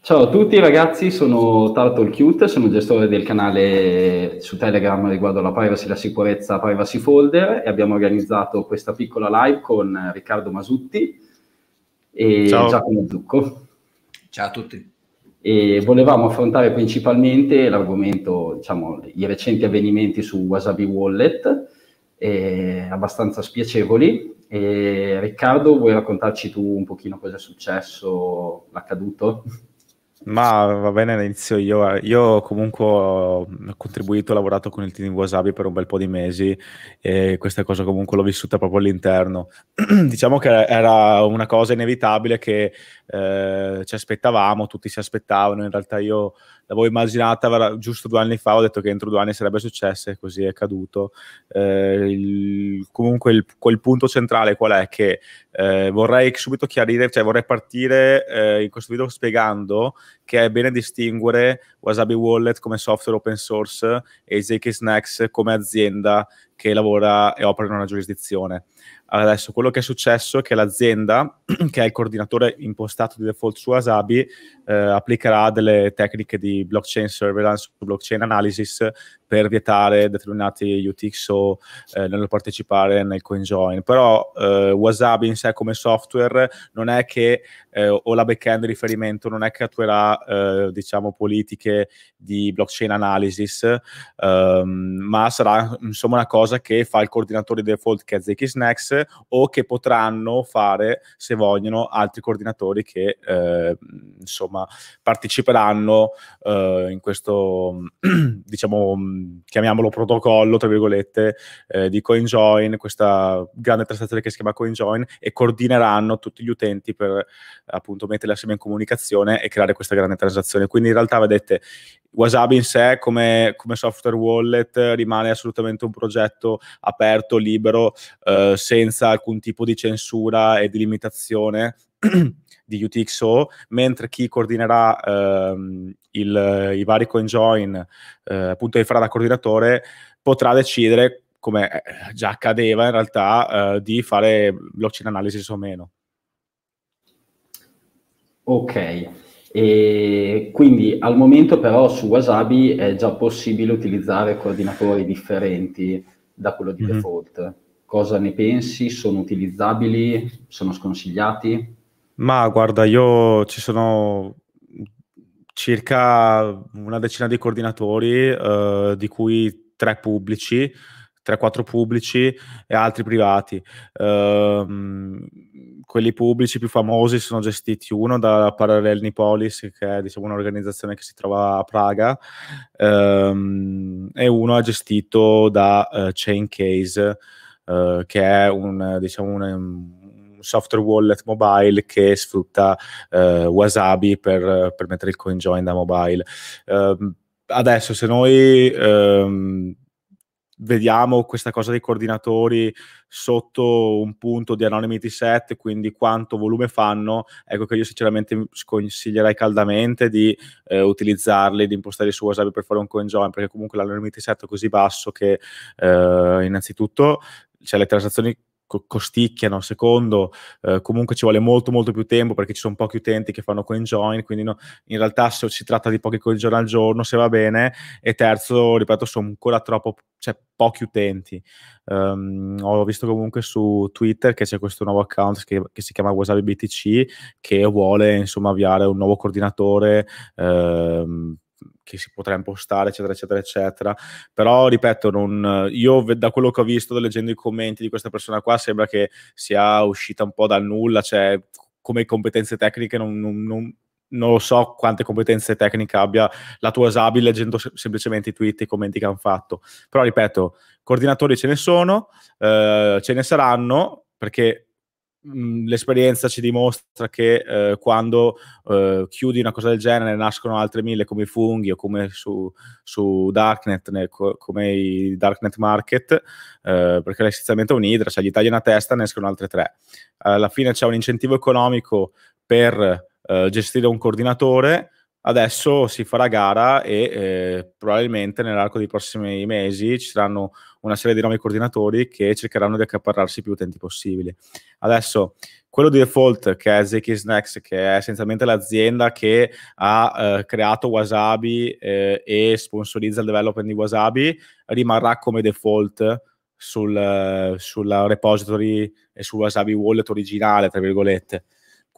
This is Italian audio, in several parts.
Ciao a tutti ragazzi, sono Turtle Cute, sono gestore del canale su Telegram riguardo alla privacy, la sicurezza, privacy folder e abbiamo organizzato questa piccola live con Riccardo Masutti e Ciao. Giacomo Zucco. Ciao a tutti. E volevamo affrontare principalmente l'argomento, diciamo, i recenti avvenimenti su Wasabi Wallet, eh, abbastanza spiacevoli. E Riccardo, vuoi raccontarci tu un pochino cosa è successo, l'accaduto? Ma va bene, inizio io. Io comunque ho contribuito, ho lavorato con il team Wasabi per un bel po' di mesi e questa cosa comunque l'ho vissuta proprio all'interno. diciamo che era una cosa inevitabile che eh, ci aspettavamo, tutti si aspettavano, in realtà io l'avevo immaginata giusto due anni fa, ho detto che entro due anni sarebbe successo e così è accaduto. Eh, il, comunque il, quel punto centrale qual è? Che eh, vorrei subito chiarire, cioè vorrei partire eh, in questo video spiegando che è bene distinguere Wasabi Wallet come software open source e ZK Snacks come azienda che lavora e opera in una giurisdizione. Adesso, quello che è successo è che l'azienda, che è il coordinatore impostato di default su Wasabi, eh, applicherà delle tecniche di blockchain surveillance, blockchain analysis per vietare determinati UTXO o eh, nel partecipare nel CoinJoin. Però eh, Wasabi in sé come software non è che, eh, o la backend di riferimento, non è che attuerà eh, diciamo, politiche di blockchain analysis, ehm, ma sarà insomma una cosa che fa il coordinatore default che è ZXNex o che potranno fare se vogliono altri coordinatori che eh, insomma parteciperanno eh, in questo diciamo Mm, chiamiamolo protocollo, tra virgolette, eh, di CoinJoin, questa grande transazione che si chiama CoinJoin, e coordineranno tutti gli utenti per appunto metterli assieme in comunicazione e creare questa grande transazione. Quindi in realtà vedete, Wasabi in sé come, come software wallet rimane assolutamente un progetto aperto, libero, eh, senza alcun tipo di censura e di limitazione di UTXO, mentre chi coordinerà ehm, il, i vari coinjoin, eh, appunto, che farà da coordinatore, potrà decidere, come eh, già accadeva in realtà, eh, di fare blockchain analysis o meno. Ok, e quindi al momento però su Wasabi è già possibile utilizzare coordinatori differenti da quello di mm-hmm. default. Cosa ne pensi? Sono utilizzabili? Sono sconsigliati? Ma guarda, io ci sono circa una decina di coordinatori, eh, di cui tre pubblici, 3-4 pubblici e altri privati. Uh, quelli pubblici più famosi sono gestiti uno da Parallel Nipolis, che è diciamo, un'organizzazione che si trova a Praga, uh, e uno è gestito da uh, eh, Chaincase, eh, che è un, diciamo, un, software wallet mobile che sfrutta eh, Wasabi per, per, mettere il CoinJoin da mobile. Ehm, adesso, se noi... Ehm, vediamo questa cosa dei coordinatori sotto un punto di anonymity set, quindi quanto volume fanno, ecco che io sinceramente sconsiglierei caldamente di eh, utilizzarli, di impostarli su Wasabi per fare un coinjoin, perché comunque l'anonymity set è così basso che eh, innanzitutto cioè, le transazioni co- costicchiano, secondo eh, comunque ci vuole molto molto più tempo perché ci sono pochi utenti che fanno coinjoin, quindi no, in realtà se si tratta di pochi coinjoin al giorno se va bene e terzo, ripeto, sono ancora troppo, cioè pochi utenti. Um, ho visto comunque su Twitter che c'è questo nuovo account che, che, si chiama Wasabi BTC che vuole insomma avviare un nuovo coordinatore ehm, che si potrà impostare, eccetera, eccetera, eccetera. Però, ripeto, non, io da quello che ho visto, leggendo i commenti di questa persona qua, sembra che sia uscita un po' dal nulla, cioè come competenze tecniche non, non, non non lo so quante competenze tecniche abbia la tua Sabi leggendo sem- semplicemente i tweet e i commenti che hanno fatto. Però ripeto, coordinatori ce ne sono, eh, ce ne saranno, perché Mm, l'esperienza ci dimostra che eh, quando eh, chiudi una cosa del genere nascono altre mille come i funghi o come su, su Darknet, ne, co, come i Darknet Market, eh, perché è un'idra, cioè gli tagli una testa ne escono altre tre. Alla fine c'è un incentivo economico per eh, gestire un coordinatore adesso si farà gara e eh, probabilmente nell'arco dei prossimi mesi ci saranno una serie di nuovi coordinatori che cercheranno di accaparrarsi più utenti possibile. Adesso, quello di default che è ZK Snacks, che è essenzialmente l'azienda che ha eh, creato Wasabi eh, e sponsorizza il development di Wasabi, rimarrà come default sul, eh, sulla repository e su Wasabi Wallet originale, tra virgolette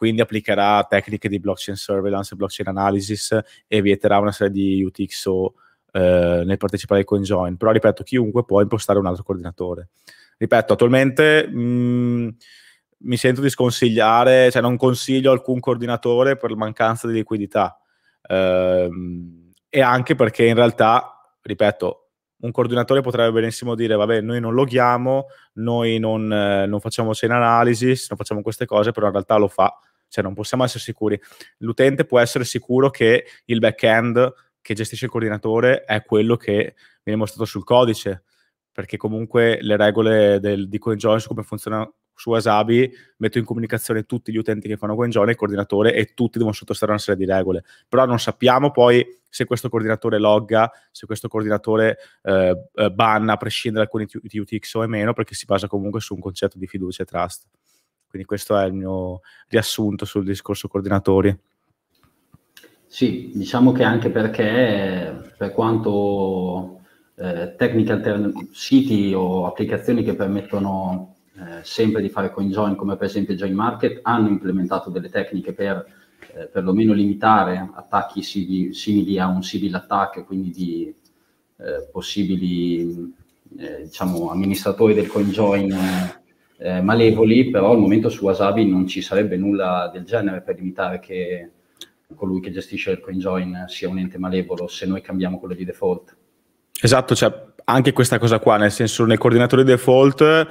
quindi applicherà tecniche di blockchain surveillance, blockchain analysis e vieterà una serie di UTXO eh, nel partecipare ai CoinJoin. Però, ripeto, chiunque può impostare un altro coordinatore. Ripeto, attualmente mh, mm, mi sento di sconsigliare, cioè non consiglio alcun coordinatore per mancanza di liquidità. Ehm, e anche perché in realtà, ripeto, un coordinatore potrebbe benissimo dire vabbè noi non loghiamo, noi non, eh, non facciamo chain analysis, non facciamo queste cose, però in realtà lo fa cioè non possiamo essere sicuri. L'utente può essere sicuro che il back-end che gestisce il coordinatore è quello che viene mostrato sul codice, perché comunque le regole del, di CoinJoin su come funziona su Wasabi metto in comunicazione tutti gli utenti che fanno CoinJoin, e il coordinatore, e tutti devono sottostare a una serie di regole. Però non sappiamo poi se questo coordinatore logga, se questo coordinatore eh, banna a prescindere da alcuni UTXO o meno, perché si basa comunque su un concetto di fiducia e trust. Quindi questo è il mio riassunto sul discorso coordinatori. Sì, diciamo che anche perché per quanto eh, tecniche alternative, siti o applicazioni che permettono eh, sempre di fare coin join, come per esempio Join Market, hanno implementato delle tecniche per eh, perlomeno limitare attacchi simili, simili a un civil attack, quindi di eh, possibili eh, diciamo, amministratori del coin join eh, malevoli, però al momento su Wasabi non ci sarebbe nulla del genere per limitare che colui che gestisce il CoinJoin sia un ente malevolo se noi cambiamo quello di default. Esatto, cioè anche questa cosa qua, nel senso nel coordinatore default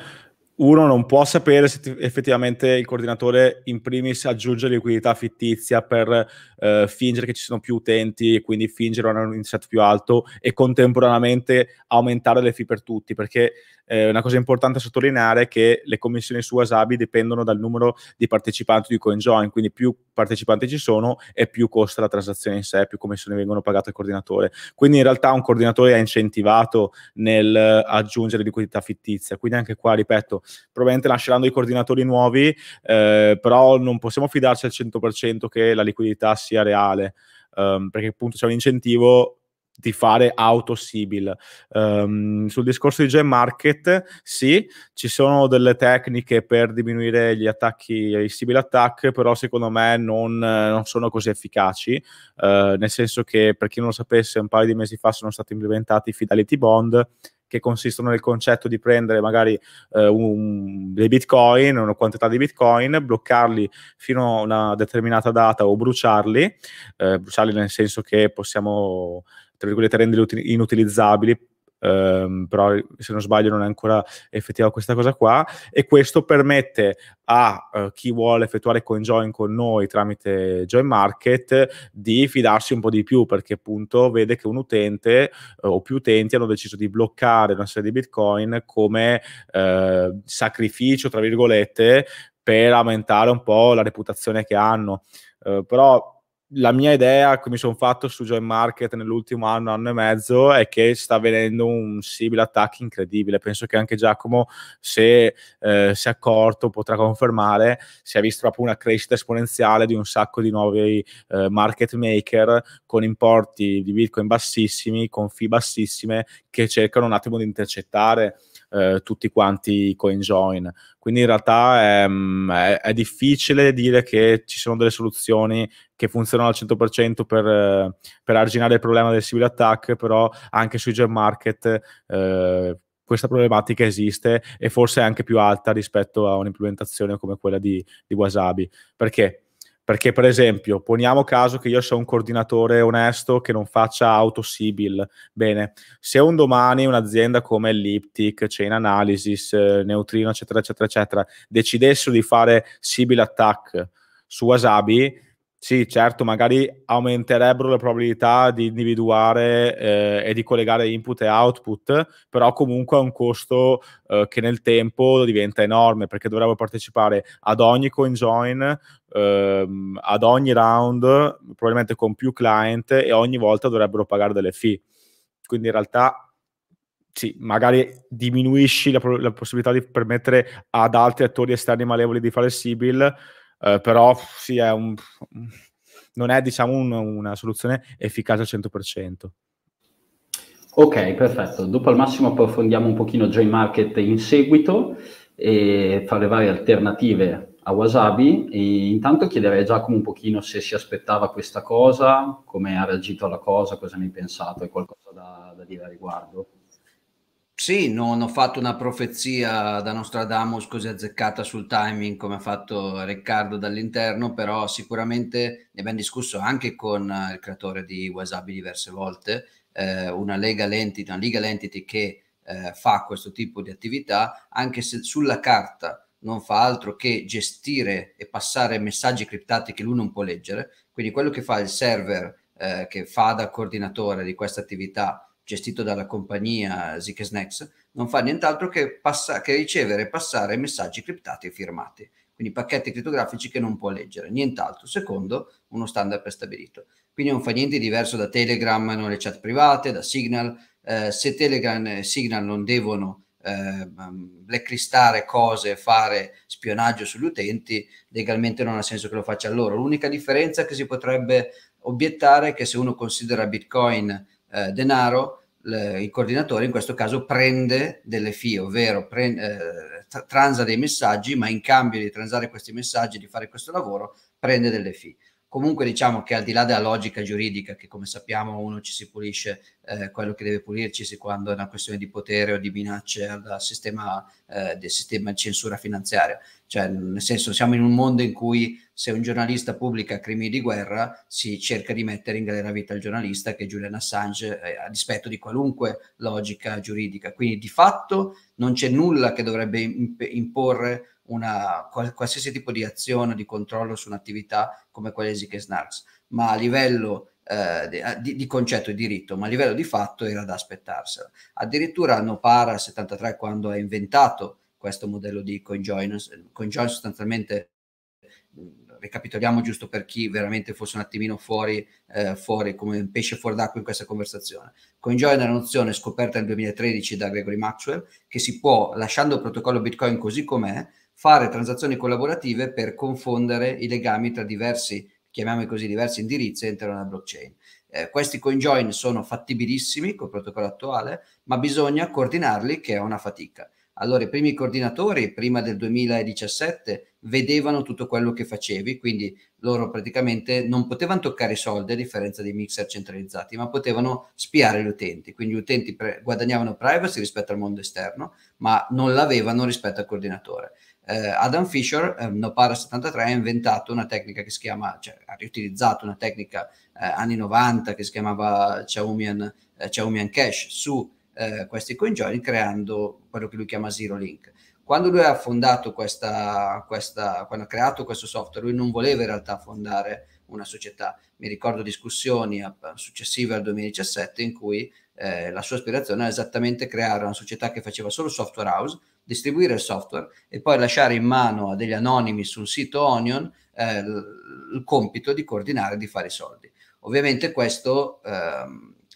uno non può sapere se effettivamente il coordinatore in primis aggiunge liquidità fittizia per eh, fingere che ci sono più utenti e quindi fingere un inset più alto e contemporaneamente aumentare le fee per tutti, perché eh, una cosa importante da sottolineare è che le commissioni su Wasabi dipendono dal numero di partecipanti di CoinJoin, quindi più partecipanti ci sono e più costa la transazione in sé, più commissioni vengono pagate al coordinatore. Quindi in realtà un coordinatore è incentivato nel eh, aggiungere liquidità fittizia, quindi anche qua, ripeto, probabilmente nasceranno i coordinatori nuovi, eh, però non possiamo fidarci al 100% che la liquidità sia reale. Um, perché appunto c'è un incentivo di fare auto Sibyl. Um, ehm, sul discorso di Gem Market, sì, ci sono delle tecniche per diminuire gli attacchi, i Sibyl attack, però secondo me non, non sono così efficaci, uh, nel senso che per chi non lo sapesse, un paio di mesi fa sono stati implementati i Fidelity Bond che consistono nel concetto di prendere magari eh, un, dei bitcoin, una quantità di bitcoin, bloccarli fino a una determinata data o bruciarli, eh, bruciarli nel senso che possiamo tra virgolette renderli uti- inutilizzabili Um, però se non sbaglio non è ancora effettiva questa cosa qua e questo permette a uh, chi vuole effettuare coinjoin con noi tramite Join Market di fidarsi un po' di più perché appunto vede che un utente uh, o più utenti hanno deciso di bloccare una serie di bitcoin come uh, sacrificio tra virgolette per aumentare un po' la reputazione che hanno però la mia idea che mi sono fatto su Joy Market nell'ultimo anno, anno e mezzo è che sta avvenendo un simile attacco incredibile. Penso che anche Giacomo, se eh, si è accorto, potrà confermare, si è visto proprio una crescita esponenziale di un sacco di nuovi eh, market maker con importi di Bitcoin bassissimi, con fee bassissime, che cercano un attimo di intercettare eh, tutti quanti CoinJoin. Quindi in realtà è, mm, è, è, difficile dire che ci sono delle soluzioni che funzionano al 100% per, eh, per arginare il problema del civil attack, però anche sui gem market eh, questa problematica esiste e forse è anche più alta rispetto a un'implementazione come quella di, di Wasabi. Perché? Perché, per esempio, poniamo caso che io sia un coordinatore onesto che non faccia auto autosibil. Bene, se un domani un'azienda come Elliptic, Chain Analysis, eh, Neutrino, eccetera, eccetera, eccetera, decidessero di fare Sibyl attack su Wasabi, sì, certo, magari aumenterebbero le probabilità di individuare eh, e di collegare input e output, però comunque è un costo eh, che nel tempo diventa enorme perché dovremmo partecipare ad ogni coin join, ehm, ad ogni round, probabilmente con più client e ogni volta dovrebbero pagare delle fee. Quindi in realtà sì, magari diminuisci la, la possibilità di permettere ad altri attori esterni malevoli di fare il Sibyl eh, però sì, è un, non è diciamo un, una soluzione efficace al 100%. Ok, perfetto. Dopo al massimo approfondiamo un pochino Joy Market in seguito e fra le varie alternative a Wasabi. E intanto chiederei a Giacomo un pochino se si aspettava questa cosa, come ha reagito alla cosa, cosa ne hai pensato, hai qualcosa da, da dire a riguardo? Sì, non ho fatto una profezia da Nostradamus così azzeccata sul timing come ha fatto Riccardo dall'interno, però sicuramente ne abbiamo discusso anche con eh, il creatore di Wasabi diverse volte, eh, una legal entity, una legal entity che eh, fa questo tipo di attività, anche se sulla carta non fa altro che gestire e passare messaggi criptati che lui non può leggere, quindi quello che fa il server eh, che fa da coordinatore di questa attività gestito dalla compagnia Zik Snacks, non fa nient'altro che, passa- che ricevere e passare messaggi criptati e firmati, quindi pacchetti criptografici che non può leggere, nient'altro, secondo uno standard prestabilito. Quindi non fa niente di diverso da Telegram, non le chat private, da Signal. Eh, se Telegram e Signal non devono eh, blacklistare cose, fare spionaggio sugli utenti, legalmente non ha senso che lo faccia loro. L'unica differenza che si potrebbe obiettare è che se uno considera Bitcoin eh, denaro, il coordinatore in questo caso prende delle FI, ovvero prende, eh, transa dei messaggi, ma in cambio di transare questi messaggi, di fare questo lavoro, prende delle FI. Comunque diciamo che al di là della logica giuridica, che come sappiamo uno ci si pulisce eh, quello che deve pulirci se quando è una questione di potere o di minacce al sistema, eh, del sistema di censura finanziaria. Cioè, nel senso, siamo in un mondo in cui se un giornalista pubblica crimini di guerra si cerca di mettere in galera vita il giornalista che è Julian Assange, eh, a dispetto di qualunque logica giuridica. Quindi di fatto non c'è nulla che dovrebbe imp- imporre una, qualsiasi tipo di azione, di controllo su un'attività come quella di Snarks, ma a livello eh, ah, di, di, concetto e diritto, ma a livello di fatto era da aspettarsela. Addirittura Nopara 73 quando ha inventato questo modello di CoinJoin, CoinJoin sostanzialmente mm, ricapitoliamo giusto per chi veramente fosse un attimino fuori, eh, fuori come un pesce fuori d'acqua in questa conversazione. CoinJoin è una nozione scoperta nel 2013 da Gregory Maxwell che si può, lasciando il protocollo Bitcoin così com'è, fare transazioni collaborative per confondere i legami tra diversi chiamiamoli così, diversi indirizzi entrano nella blockchain. Eh, questi join sono fattibilissimi col protocollo attuale, ma bisogna coordinarli, che è una fatica. Allora, i primi coordinatori, prima del 2017, vedevano tutto quello che facevi, quindi loro praticamente non potevano toccare i soldi, a differenza dei mixer centralizzati, ma potevano spiare gli utenti. Quindi gli utenti pre- guadagnavano privacy rispetto al mondo esterno, ma non l'avevano rispetto al coordinatore eh, Adam Fisher, eh, Nopara 73, ha inventato una tecnica che si chiama, cioè ha riutilizzato una tecnica eh, anni 90 che si chiamava Chaumian, eh, Chaumian Cache su eh, questi coinjoin creando quello che lui chiama Zero Link. Quando lui ha fondato questa, questa, quando ha creato questo software, lui non voleva in realtà fondare una società. Mi ricordo discussioni eh, successive al 2017 in cui eh, la sua aspirazione era esattamente creare una società che faceva solo software house, distribuire il software e poi lasciare in mano a degli anonimi sul sito Onion eh, il compito di coordinare e di fare i soldi. Ovviamente questo eh,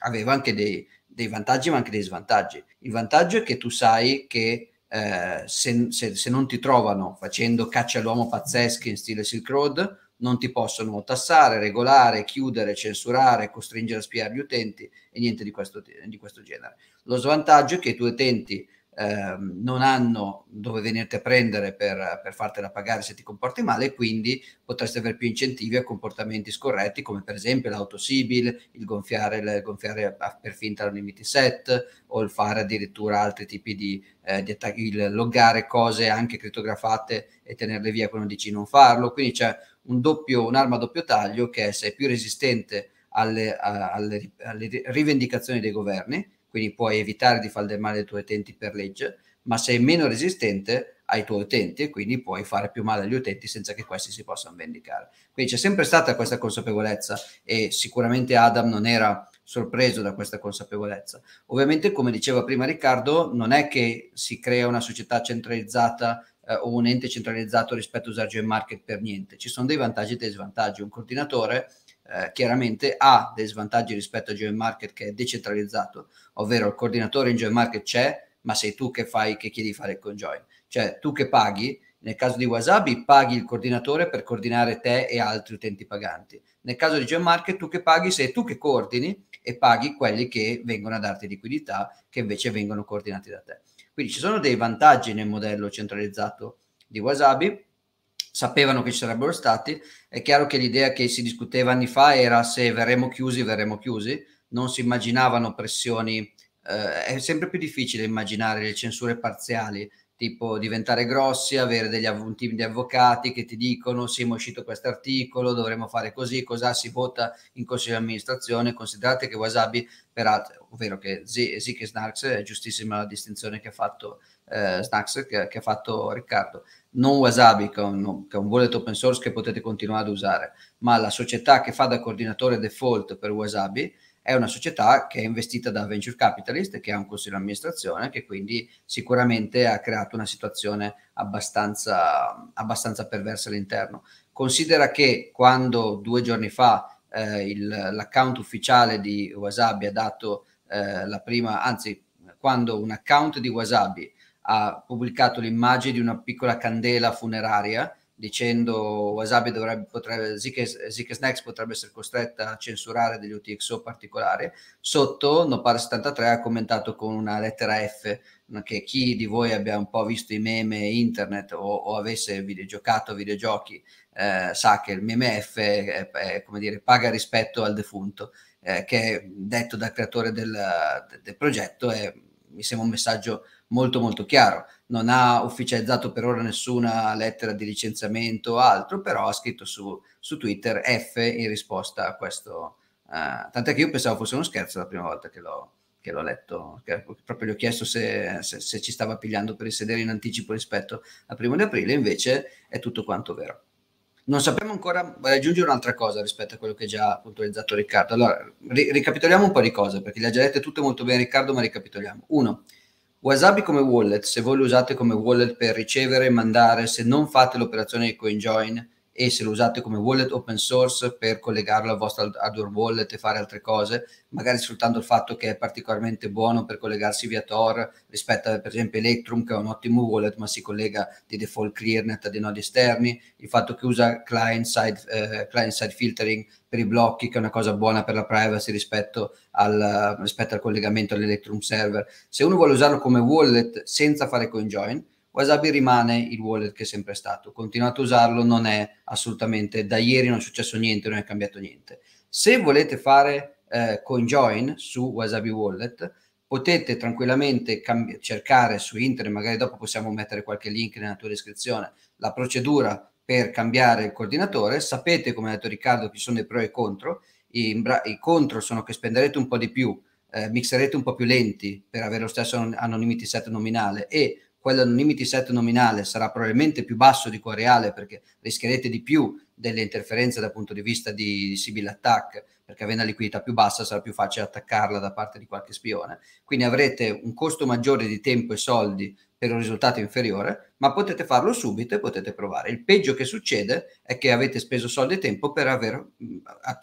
aveva anche dei, dei, vantaggi ma anche dei svantaggi. Il vantaggio è che tu sai che eh, se, se, se, non ti trovano facendo caccia all'uomo pazzeschi in stile Silk Road, non ti possono tassare, regolare, chiudere, censurare, costringere a spiare gli utenti e niente di questo, di questo genere. Lo svantaggio è che i tuoi utenti Ehm, non hanno dove venirti a prendere per, per, fartela pagare se ti comporti male, quindi potresti avere più incentivi a comportamenti scorretti, come per esempio l'autosibil, il gonfiare, il gonfiare per finta un limiti set o il fare addirittura altri tipi di, eh, di attacchi, il loggare cose anche crittografate e tenerle via quando dici non farlo. Quindi c'è un doppio, un'arma a doppio taglio che è se è più resistente alle, alle, alle rivendicazioni dei governi quindi puoi evitare di fare del male ai tuoi utenti per legge, ma sei meno resistente ai tuoi utenti e quindi puoi fare più male agli utenti senza che questi si possano vendicare. Quindi c'è sempre stata questa consapevolezza e sicuramente Adam non era sorpreso da questa consapevolezza. Ovviamente, come diceva prima Riccardo, non è che si crea una società centralizzata eh, o un ente centralizzato rispetto a usare e market per niente, ci sono dei vantaggi e dei svantaggi. Un coordinatore eh, chiaramente ha dei svantaggi rispetto a Joint Market che è decentralizzato, ovvero il coordinatore in Joint Market c'è, ma sei tu che, fai, che chiedi di fare con conjoin, cioè tu che paghi, nel caso di Wasabi paghi il coordinatore per coordinare te e altri utenti paganti, nel caso di Joint Market tu che paghi sei tu che coordini e paghi quelli che vengono a darti liquidità, che invece vengono coordinati da te. Quindi ci sono dei vantaggi nel modello centralizzato di Wasabi, sapevano che ci sarebbero stati, è chiaro che l'idea che si discuteva anni fa era se verremo chiusi, verremo chiusi, non si immaginavano pressioni, eh, è sempre più difficile immaginare le censure parziali, tipo diventare grossi, avere degli un team di avvocati che ti dicono Siamo è uscito questo articolo, dovremmo fare così, cosa si vota in consiglio di amministrazione, considerate che Wasabi, peraltro, ovvero che Zik e Snarks, è giustissima la distinzione che ha fatto eh, Snarks, che, che ha fatto Riccardo, non Wasabi, che è, un, che è un wallet open source che potete continuare ad usare, ma la società che fa da coordinatore default per Wasabi è una società che è investita da venture capitalist, che ha un consiglio di amministrazione, che quindi sicuramente ha creato una situazione abbastanza, abbastanza perversa all'interno. Considera che quando due giorni fa eh, il, l'account ufficiale di Wasabi ha dato eh, la prima, anzi, quando un account di Wasabi ha pubblicato l'immagine di una piccola candela funeraria dicendo Wasabi dovrebbe, potrebbe, ZK, Snacks potrebbe essere costretta a censurare degli UTXO particolari, sotto Nopar73 ha commentato con una lettera F che chi di voi abbia un po' visto i meme internet o, o avesse videogiocato videogiochi eh, sa che il meme F è, è, come dire, paga rispetto al defunto, eh, che detto dal creatore del, del progetto e mi sembra un messaggio molto molto chiaro. Non ha ufficializzato per ora nessuna lettera di licenziamento o altro, però ha scritto su, su Twitter F in risposta a questo. Uh, tant'è che io pensavo fosse uno scherzo la prima volta che l'ho, che l'ho letto, che proprio gli ho chiesto se, se, se, ci stava pigliando per il sedere in anticipo rispetto al primo di aprile, invece è tutto quanto vero. Non sappiamo ancora, aggiungere un'altra cosa rispetto a quello che già ha puntualizzato Riccardo. Allora, ri- ricapitoliamo un po' di cose, perché le ha già dette tutte molto bene Riccardo, ma ricapitoliamo. Uno, Wasabi come wallet, se voi lo usate come wallet per ricevere e mandare, se non fate l'operazione di CoinJoin, e se lo usate come wallet open source per collegarlo al vostro hardware wallet e fare altre cose, magari sfruttando il fatto che è particolarmente buono per collegarsi via Tor rispetto a per esempio Electrum che è un ottimo wallet ma si collega di default ClearNet a dei nodi esterni, il fatto che usa client side, eh, client side filtering per i blocchi che è una cosa buona per la privacy rispetto al, rispetto al collegamento all'Electrum server. Se uno vuole usarlo come wallet senza fare CoinJoin, Wasabi rimane il wallet che è sempre stato, continuate a usarlo, non è assolutamente, da ieri non è successo niente, non è cambiato niente. Se volete fare eh, CoinJoin su Wasabi Wallet, potete tranquillamente cambi- cercare su internet, magari dopo possiamo mettere qualche link nella tua descrizione, la procedura per cambiare il coordinatore, sapete come ha detto Riccardo che ci sono i pro e i contro, i, bra- i contro sono che spenderete un po' di più, eh, mixerete un po' più lenti per avere lo stesso anonymity set nominale e quello quell'anonymity set nominale sarà probabilmente più basso di quello reale perché rischierete di più delle interferenze dal punto di vista di, di Sibyl Attack perché avendo la liquidità più bassa sarà più facile attaccarla da parte di qualche spione. Quindi avrete un costo maggiore di tempo e soldi per un risultato inferiore, ma potete farlo subito e potete provare. Il peggio che succede è che avete speso soldi e tempo per aver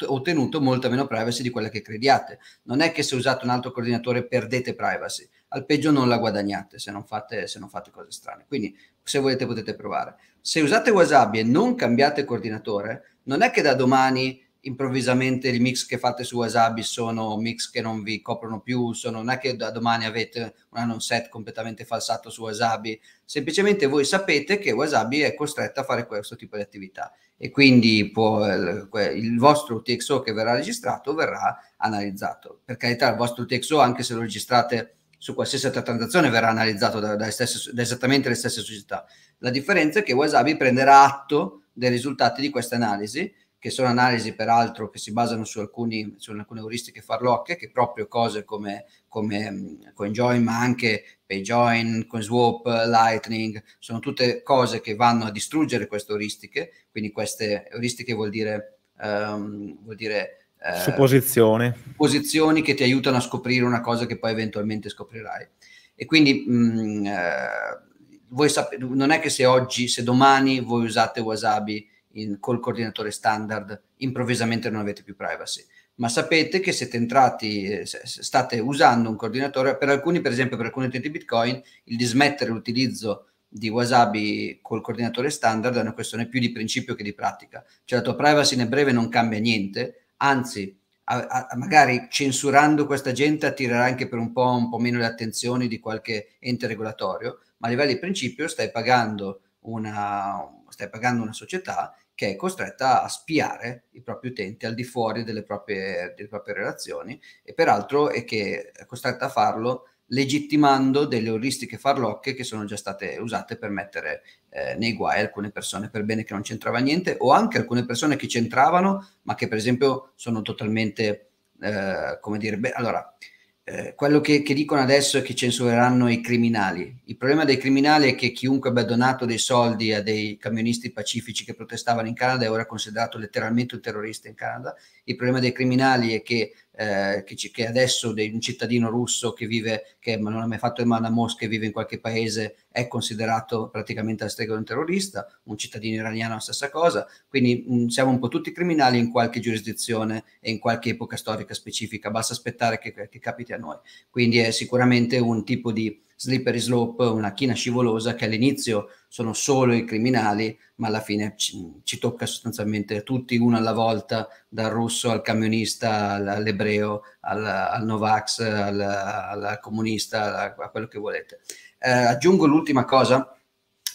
ottenuto molta meno privacy di quella che crediate. Non è che se usate un altro coordinatore perdete privacy, al peggio non la guadagnate se non fate, se non fate cose strane. Quindi se volete potete provare. Se usate Wasabi e non cambiate coordinatore, non è che da domani improvvisamente i mix che fate su Wasabi sono mix che non vi coprono più, sono, non è che da domani avete un non set completamente falsato su Wasabi, semplicemente voi sapete che Wasabi è costretto a fare questo tipo di attività e quindi può, eh, il vostro UTXO che verrà registrato verrà analizzato. Per carità il vostro UTXO anche se lo registrate su qualsiasi altra transazione verrà analizzato da, da, stesse, da, esattamente le stesse società. La differenza è che Wasabi prenderà atto dei risultati di queste analisi, che sono analisi peraltro che si basano su, alcuni, su alcune euristiche farlocche, che proprio cose come, come mm, CoinJoin, ma anche PayJoin, CoinSwap, Lightning, sono tutte cose che vanno a distruggere queste euristiche, quindi queste euristiche vuol dire... Um, vuol dire eh, supposizioni. supposizioni che ti aiutano a scoprire una cosa che poi eventualmente scoprirai. E quindi mh, mm, eh, sap- non è che se oggi, se domani voi usate Wasabi in, col coordinatore standard, improvvisamente non avete più privacy. Ma sapete che siete entrati, eh, state usando un coordinatore, per alcuni, per esempio, per alcuni utenti Bitcoin, il dismettere l'utilizzo di Wasabi col coordinatore standard è una questione più di principio che di pratica. Cioè la tua privacy nel breve non cambia niente, anzi a, a, magari censurando questa gente attirerà anche per un po', un po' meno le attenzioni di qualche ente regolatorio, ma a livello di principio stai pagando una, stai pagando una società che è costretta a spiare i propri utenti al di fuori delle proprie, delle proprie relazioni e peraltro è che è costretta a farlo legittimando delle euristiche farlocche che sono già state usate per mettere eh, nei guai alcune persone per bene che non c'entrava niente o anche alcune persone che c'entravano ma che per esempio sono totalmente eh, come dire beh, allora eh, quello che, che, dicono adesso è che censureranno i criminali il problema dei criminali è che chiunque abbia donato dei soldi a dei camionisti pacifici che protestavano in Canada è ora considerato letteralmente un terrorista in Canada il problema dei criminali è che eh, che, che, adesso dei, un cittadino russo che vive, che non ha mai fatto il mano a Mosca e vive in qualche paese, è considerato praticamente a di un terrorista, un cittadino iraniano la stessa cosa, quindi mh, mm, siamo un po' tutti criminali in qualche giurisdizione e in qualche epoca storica specifica, basta aspettare che, che capiti a noi. Quindi è sicuramente un tipo di slippery slope, una china scivolosa che all'inizio sono solo i criminali, ma alla fine ci, ci tocca sostanzialmente tutti uno alla volta, dal russo al camionista, all'ebreo, al, al Novax, al, al comunista, a quello che volete. Eh, aggiungo l'ultima cosa,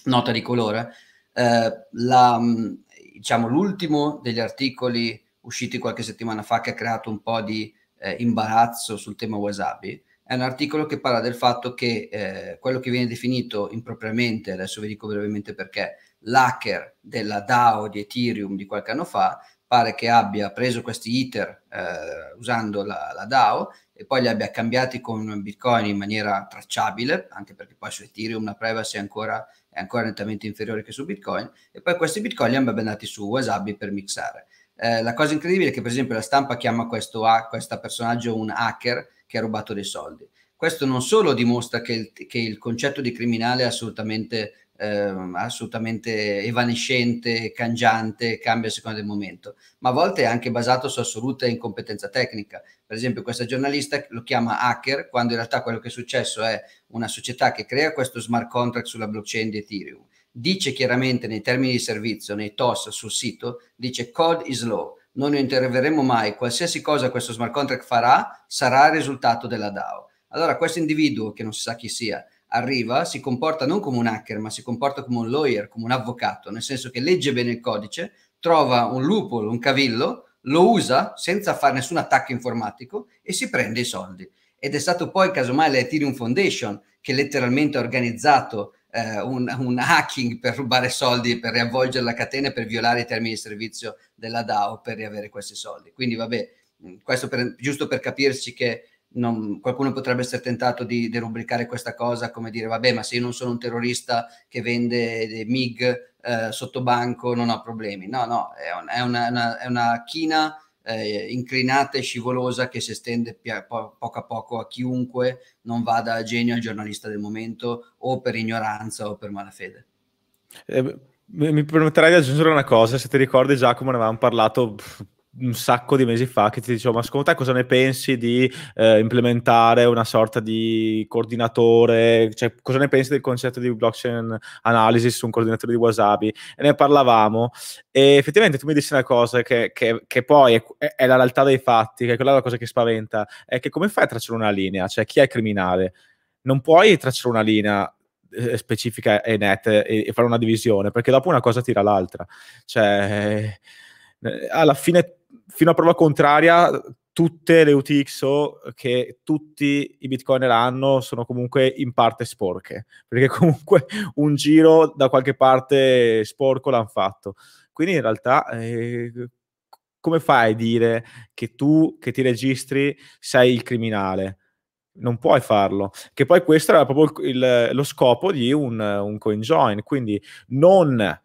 nota di colore, eh, la, mm, diciamo, l'ultimo degli articoli usciti qualche settimana fa che ha creato un po' di eh, imbarazzo sul tema Wasabi è un articolo che parla del fatto che eh, quello che viene definito impropriamente, adesso vi dico brevemente perché, l'hacker della DAO di Ethereum di qualche anno fa, pare che abbia preso questi ITER eh, usando la, la, DAO e poi li abbia cambiati con Bitcoin in maniera tracciabile, anche perché poi su Ethereum la privacy è ancora, è ancora nettamente inferiore che su Bitcoin, e poi questi Bitcoin li hanno andati su Wasabi per mixare. Eh, la cosa incredibile è che per esempio la stampa chiama questo, questo personaggio un hacker, che ha rubato dei soldi. Questo non solo dimostra che il, che il concetto di criminale è assolutamente, eh, assolutamente evanescente, cangiante, cambia a seconda del momento, ma a volte è anche basato su assoluta incompetenza tecnica. Per esempio questa giornalista lo chiama hacker, quando in realtà quello che è successo è una società che crea questo smart contract sulla blockchain di Ethereum dice chiaramente nei termini di servizio, nei TOS sul sito, dice code is law, non interverremo mai, qualsiasi cosa questo smart contract farà sarà il risultato della DAO. Allora questo individuo, che non si sa chi sia, arriva, si comporta non come un hacker, ma si comporta come un lawyer, come un avvocato, nel senso che legge bene il codice, trova un loophole, un cavillo, lo usa senza fare nessun attacco informatico e si prende i soldi. Ed è stato poi casomai l'Ethereum Foundation che letteralmente ha organizzato eh, un, un, hacking per rubare soldi, per riavvolgere la catena, e per violare i termini di servizio della DAO per riavere questi soldi. Quindi vabbè, mm, questo per, giusto per capirci che non, qualcuno potrebbe essere tentato di derubricare questa cosa come dire vabbè ma se io non sono un terrorista che vende dei MIG eh, sotto banco non ho problemi no no è, un, è, una, una, è una china eh, inclinata e scivolosa che si estende po- poco a poco a chiunque non vada a genio al giornalista del momento o per ignoranza o per malafede. Eh, mi permetterai di aggiungere una cosa, se ti ricordi Giacomo ne avevamo parlato un sacco di mesi fa che ti dicevo ma secondo te cosa ne pensi di eh, implementare una sorta di coordinatore cioè cosa ne pensi del concetto di blockchain analysis su un coordinatore di wasabi e ne parlavamo e effettivamente tu mi dissi una cosa che, che, che poi è, è, la realtà dei fatti che è quella la cosa che spaventa è che come fai a tracciare una linea cioè chi è criminale non puoi tracciare una linea eh, specifica e netta e, e fare una divisione perché dopo una cosa tira l'altra cioè eh, alla fine fino a prova contraria tutte le UTXO che tutti i bitcoiner hanno sono comunque in parte sporche, perché comunque un giro da qualche parte sporco l'hanno fatto. Quindi in realtà eh, come fai a dire che tu che ti registri sei il criminale? Non puoi farlo. Che poi questo era proprio il, lo scopo di un, un join. quindi non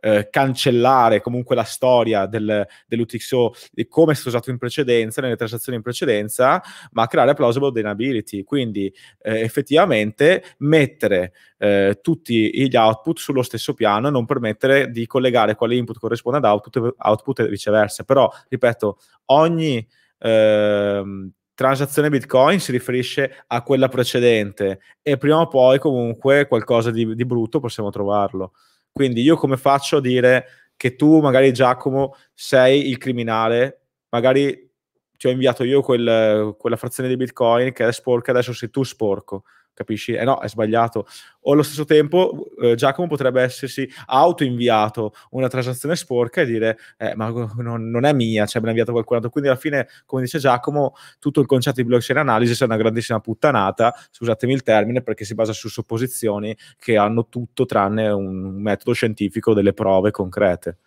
eh, cancellare comunque la storia del, dell'UTXO di come è stato usato in precedenza, nelle transazioni in precedenza, ma creare plausible deniability, quindi eh, effettivamente mettere eh, tutti gli output sullo stesso piano e non permettere di collegare quale input corrisponde ad output, output e viceversa. Però, ripeto, ogni ehm, transazione Bitcoin si riferisce a quella precedente e prima o poi comunque qualcosa di, di brutto possiamo trovarlo. Quindi io come faccio a dire che tu, magari Giacomo, sei il criminale, magari ti ho inviato io quel, quella frazione di Bitcoin che è sporca, adesso sei tu sporco capisci? Eh no, è sbagliato. O allo stesso tempo eh, Giacomo potrebbe essersi autoinviato una transazione sporca e dire eh, ma non, non, è mia, cioè me l'ha inviato qualcun altro. Quindi alla fine, come dice Giacomo, tutto il concetto di blockchain analysis è una grandissima puttanata, scusatemi il termine, perché si basa su supposizioni che hanno tutto tranne un metodo scientifico, delle prove concrete.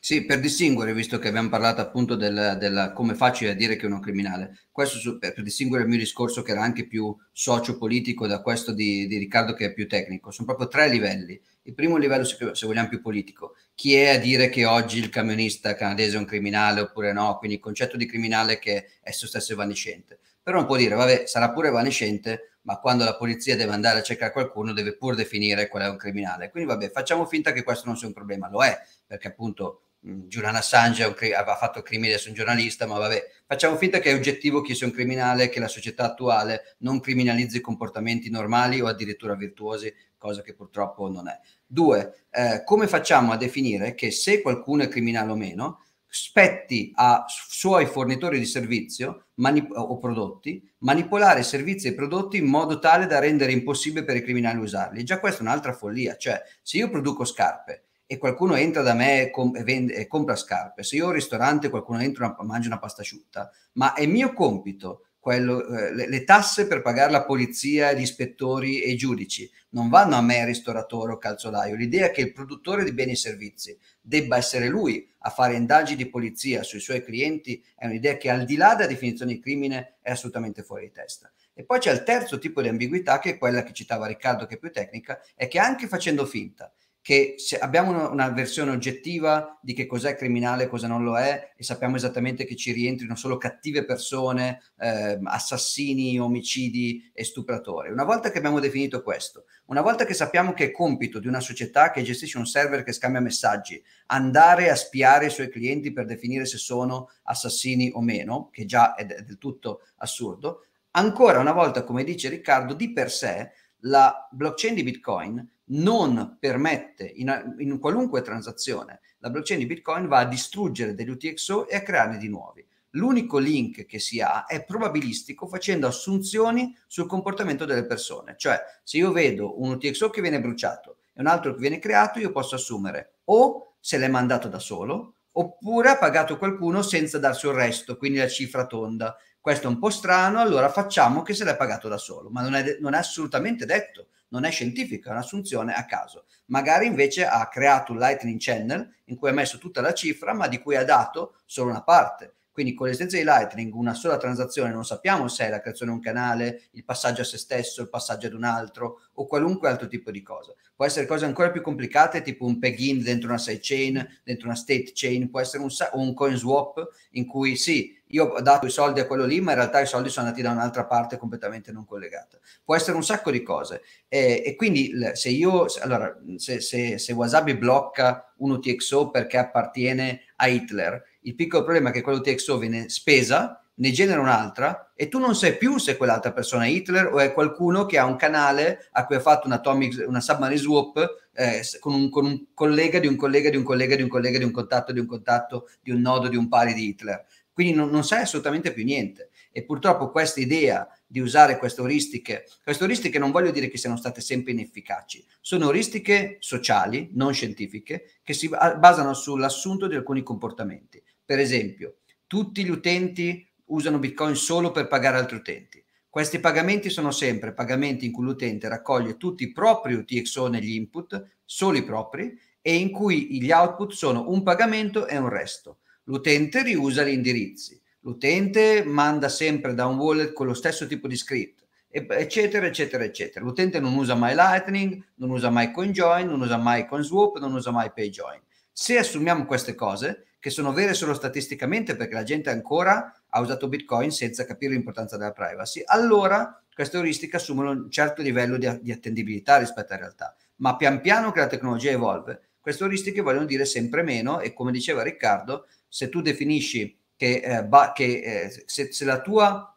Sì, per distinguere, visto che abbiamo parlato appunto del, del come facile dire che uno è un criminale, questo su, per, per, distinguere il mio discorso che era anche più socio-politico da questo di, di, Riccardo che è più tecnico, sono proprio tre livelli. Il primo livello, se, se vogliamo, più politico. Chi è a dire che oggi il camionista canadese è un criminale oppure no? Quindi il concetto di criminale che è esso stesso evanescente. Però non può dire, vabbè, sarà pure evanescente, ma quando la polizia deve andare a cercare qualcuno deve pur definire qual è un criminale. Quindi vabbè, facciamo finta che questo non sia un problema, lo è, perché appunto Mm, Julian Assange aveva fatto crimine adesso è un giornalista, ma vabbè, facciamo finta che è oggettivo chi sia un criminale, che la società attuale non criminalizzi comportamenti normali o addirittura virtuosi, cosa che purtroppo non è. Due, eh, come facciamo a definire che se qualcuno è criminale o meno, spetti a suoi fornitori di servizio manip- o prodotti manipolare servizi e prodotti in modo tale da rendere impossibile per i criminali usarli. Già questa è un'altra follia, cioè se io produco scarpe e qualcuno entra da me e, com- e, vende- e compra scarpe, se io ho un ristorante qualcuno entra e mangia una pasta asciutta, ma è mio compito quello, eh, le, le, tasse per pagare la polizia, gli ispettori e i giudici non vanno a me ristoratore o calzolaio. L'idea è che il produttore di beni e servizi debba essere lui a fare indagini di polizia sui suoi clienti è un'idea che al di là della definizione di crimine è assolutamente fuori di testa. E poi c'è il terzo tipo di ambiguità che è quella che citava Riccardo che è più tecnica, è che anche facendo finta che se abbiamo una, una, versione oggettiva di che cos'è criminale e cosa non lo è e sappiamo esattamente che ci rientrino solo cattive persone, eh, assassini, omicidi e stupratori. Una volta che abbiamo definito questo, una volta che sappiamo che è compito di una società che gestisce un server che scambia messaggi, andare a spiare i suoi clienti per definire se sono assassini o meno, che già è del tutto assurdo, ancora una volta, come dice Riccardo, di per sé la blockchain di Bitcoin non permette in, in, qualunque transazione la blockchain di Bitcoin va a distruggere degli UTXO e a crearne di nuovi. L'unico link che si ha è probabilistico facendo assunzioni sul comportamento delle persone, cioè se io vedo un UTXO che viene bruciato e un altro che viene creato, io posso assumere o se l'è mandato da solo oppure ha pagato qualcuno senza darsi il resto, quindi la cifra tonda. Questo è un po' strano, allora facciamo che se l'è pagato da solo, ma non è, non è assolutamente detto non è scientifica, è un'assunzione a caso. Magari invece ha creato un Lightning Channel in cui ha messo tutta la cifra, ma di cui ha dato solo una parte. Quindi con l'esistenza di Lightning una sola transazione non sappiamo se è la creazione di un canale, il passaggio a se stesso, il passaggio ad un altro o qualunque altro tipo di cosa. Può essere cose ancora più complicate tipo un peg-in dentro una sidechain, dentro una state chain, può essere un, un coin swap in cui sì, io ho dato i soldi a quello lì, ma in realtà i soldi sono andati da un'altra parte completamente non collegata. Può essere un sacco di cose. E, e quindi se io, allora, se, se, se Wasabi blocca un UTXO perché appartiene a Hitler il piccolo problema è che quello TXO viene spesa, ne genera un'altra e tu non sai più se quell'altra persona è Hitler o è qualcuno che ha un canale a cui ha fatto un atomic, una submarine swap eh, con, un, con, un, collega di un collega di un collega di un collega di un contatto di un contatto di un nodo di un pari di Hitler. Quindi non, non sai assolutamente più niente. E purtroppo questa idea di usare queste euristiche, queste euristiche non voglio dire che siano state sempre inefficaci, sono euristiche sociali, non scientifiche, che si basano sull'assunto di alcuni comportamenti. Per esempio, tutti gli utenti usano Bitcoin solo per pagare altri utenti. Questi pagamenti sono sempre pagamenti in cui l'utente raccoglie tutti i propri UTXO negli input, solo i propri, e in cui gli output sono un pagamento e un resto. L'utente riusa gli indirizzi, l'utente manda sempre da un wallet con lo stesso tipo di script, eccetera, eccetera, eccetera. L'utente non usa mai Lightning, non usa mai CoinJoin, non usa mai CoinSwap, non usa mai PayJoin. Se assumiamo queste cose, che sono vere solo statisticamente perché la gente ancora ha usato Bitcoin senza capire l'importanza della privacy, allora queste euristiche assumono un certo livello di, di attendibilità rispetto alla realtà. Ma pian piano che la tecnologia evolve, queste euristiche vogliono dire sempre meno e come diceva Riccardo, se tu definisci che, eh, ba, che eh, se, se la tua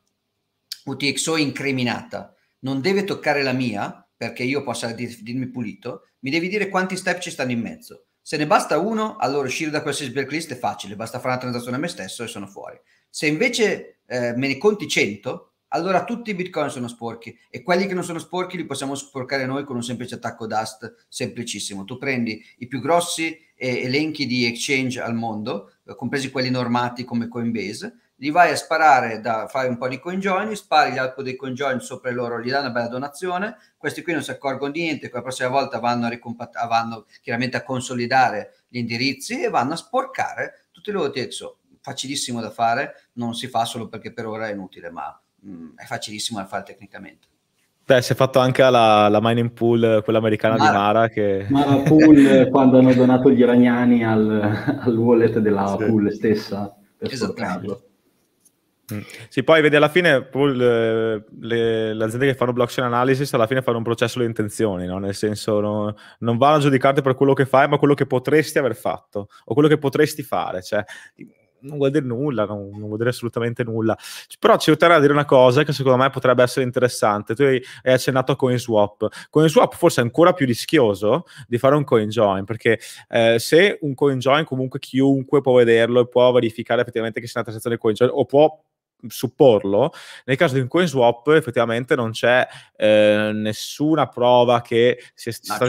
UTXO incriminata non deve toccare la mia perché io possa dirmi pulito, mi devi dire quanti step ci stanno in mezzo. Se ne basta uno, allora uscire da qualsiasi blacklist è facile, basta fare una transazione a me stesso e sono fuori. Se invece eh, me ne conti 100, allora tutti i bitcoin sono sporchi e quelli che non sono sporchi li possiamo sporcare noi con un semplice attacco dust semplicissimo. Tu prendi i più grossi eh, elenchi di exchange al mondo, compresi quelli normati come Coinbase, li vai a sparare da fare un po' di congioni, spari l'arco dei congioni sopra loro, gli dai una bella donazione, questi qui non si accorgono di niente, la prossima volta vanno, a vanno chiaramente a consolidare gli indirizzi e vanno a sporcare tutti i loro tezo. Facilissimo da fare, non si fa solo perché per ora è inutile, ma mh, mm, è facilissimo da fare tecnicamente. Beh, si è fatto anche la, la mining pool, quella americana Mara. di Mara. Che... Mara Pool, quando hanno donato gli iraniani al, al wallet della sì. pool stessa per esatto. sporcarlo. Mm. Sì, poi vedi alla fine le, eh, le, le, aziende che fanno blockchain analysis alla fine fanno un processo di intenzioni, no? nel senso no, non vanno a giudicarti per quello che fai, ma quello che potresti aver fatto o quello che potresti fare. Cioè, non vuol dire nulla, non, non vuol dire assolutamente nulla. Però ci aiuterà a dire una cosa che secondo me potrebbe essere interessante. Tu hai, hai accennato a CoinSwap. CoinSwap forse è ancora più rischioso di fare un CoinJoin, perché eh, se un CoinJoin comunque chiunque può vederlo e può verificare effettivamente che sia una transazione CoinJoin o può supporlo, nel caso di un coin swap effettivamente non c'è eh, nessuna prova che sia stata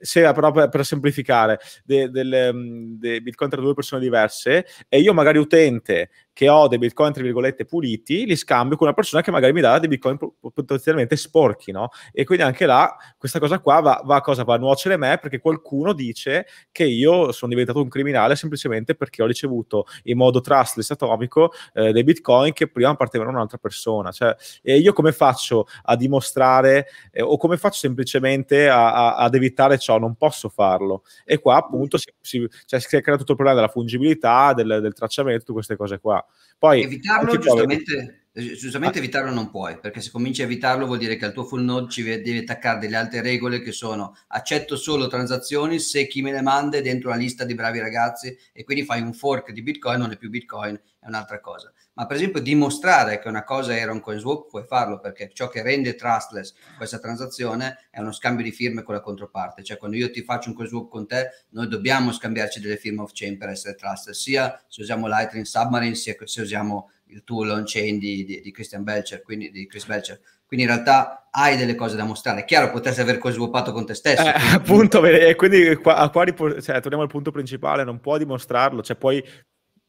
se però per, per semplificare dei de, ehm, de Bitcoin tra due persone diverse e io magari utente che ho dei bitcoin, tra virgolette, puliti, li scambio con una persona che magari mi dà dei bitcoin potenzialmente sporchi, no? E quindi anche là, questa cosa qua va, va a cosa? Va a nuocere me perché qualcuno dice che io sono diventato un criminale semplicemente perché ho ricevuto in modo trustless atomico eh, dei bitcoin che prima appartenevano a un'altra persona. Cioè, e io come faccio a dimostrare eh, o come faccio semplicemente a, a, ad evitare ciò? Non posso farlo. E qua appunto si, si, cioè, si è creato tutto il problema della fungibilità, del, del tracciamento, tutte queste cose qua. Poi, evitarlo giustamente, può... Eh, giustamente evitarlo non puoi, perché se cominci a evitarlo vuol dire che al tuo full node ci devi attaccare delle altre regole che sono accetto solo transazioni se chi me le manda è dentro una lista di bravi ragazzi e quindi fai un fork di Bitcoin, non è più Bitcoin, è un'altra cosa ma per esempio dimostrare che una cosa era un coin swap puoi farlo perché ciò che rende trustless questa transazione è uno scambio di firme con la controparte, cioè quando io ti faccio un coin swap con te, noi dobbiamo scambiarci delle firme off-chain per essere trustless, sia se usiamo Lightning Submarine, sia se usiamo il tool on-chain di, di, di Christian Belcher, quindi di Chris Belcher. Quindi in realtà hai delle cose da mostrare. È chiaro, potresti aver coinvolto con te stesso. Eh, appunto, e quindi qua, qua, cioè, torniamo al punto principale, non puoi dimostrarlo, cioè puoi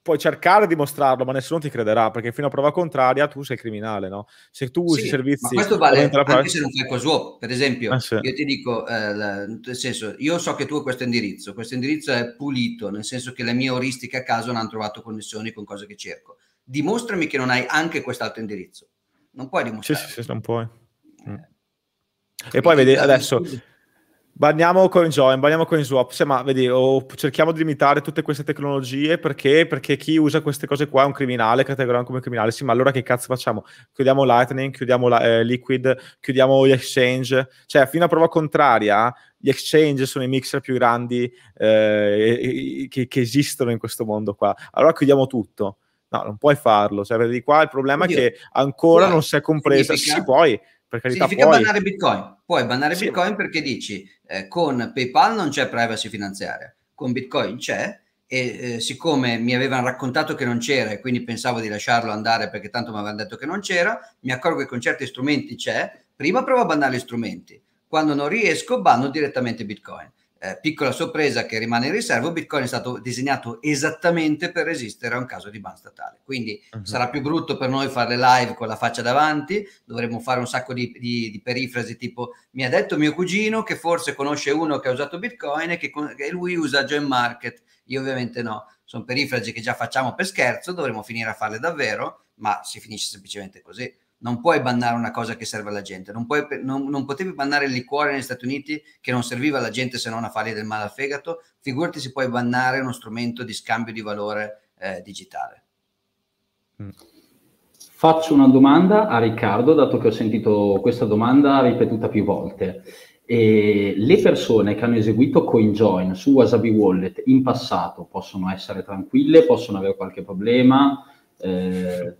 puoi cercare di mostrarlo, ma nessuno ti crederà perché fino a prova contraria tu sei criminale, no? Se tu usi i sì, servizi. Ma questo vale anche parte... se non fai cosuo, per esempio. Eh sì. Io ti dico, eh, nel senso, io so che tu hai questo indirizzo, questo indirizzo è pulito, nel senso che le mie oristiche a caso non hanno trovato connessioni con cose che cerco. Dimostrami che non hai anche quest'altro indirizzo. Non puoi dimostrare. Sì, sì, sì, non puoi. Eh. Mm. E poi vedi adesso. Scusa con Banniamo CoinJoin, con CoinSwap, sì, ma vedi, oh, cerchiamo di limitare tutte queste tecnologie perché? perché? chi usa queste cose qua è un criminale, categoriamo come criminale, sì, ma allora che cazzo facciamo? Chiudiamo Lightning, chiudiamo la, eh, Liquid, chiudiamo gli exchange, cioè fino a prova contraria gli exchange sono i mixer più grandi eh, che, che esistono in questo mondo qua, allora chiudiamo tutto, no, non puoi farlo, cioè vedi qua il problema Oddio. è che ancora Guarda, non si è compresa, significa... sì, puoi per carità, Significa puoi... bannare Bitcoin. Puoi bannare sì. Bitcoin perché dici eh, con PayPal non c'è privacy finanziaria, con Bitcoin c'è e eh, siccome mi avevano raccontato che non c'era e quindi pensavo di lasciarlo andare perché tanto mi avevano detto che non c'era, mi accorgo che con certi strumenti c'è, prima provo a bannare gli strumenti, quando non riesco banno direttamente Bitcoin. Eh, piccola sorpresa che rimane in riservo, Bitcoin è stato disegnato esattamente per resistere a un caso di ban statale. Quindi uh-huh. sarà più brutto per noi fare le live con la faccia davanti, dovremmo fare un sacco di, di, di, perifrasi tipo mi ha detto mio cugino che forse conosce uno che ha usato Bitcoin e che, che lui usa Join Market, io ovviamente no. Sono perifrasi che già facciamo per scherzo, dovremmo finire a farle davvero, ma si finisce semplicemente così non puoi bannare una cosa che serve alla gente, non, puoi, non, non potevi bannare il liquore negli Stati Uniti che non serviva alla gente se non a fargli del male al fegato, figurati se puoi bannare uno strumento di scambio di valore eh, digitale. Mm. Faccio una domanda a Riccardo, dato che ho sentito questa domanda ripetuta più volte. E le persone che hanno eseguito CoinJoin su Wasabi Wallet in passato possono essere tranquille, possono avere qualche problema? Eh,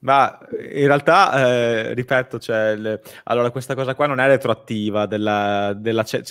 ma eh, in realtà, eh, ripeto, cioè, le... allora, questa cosa qua non è retroattiva, della, della, cioè,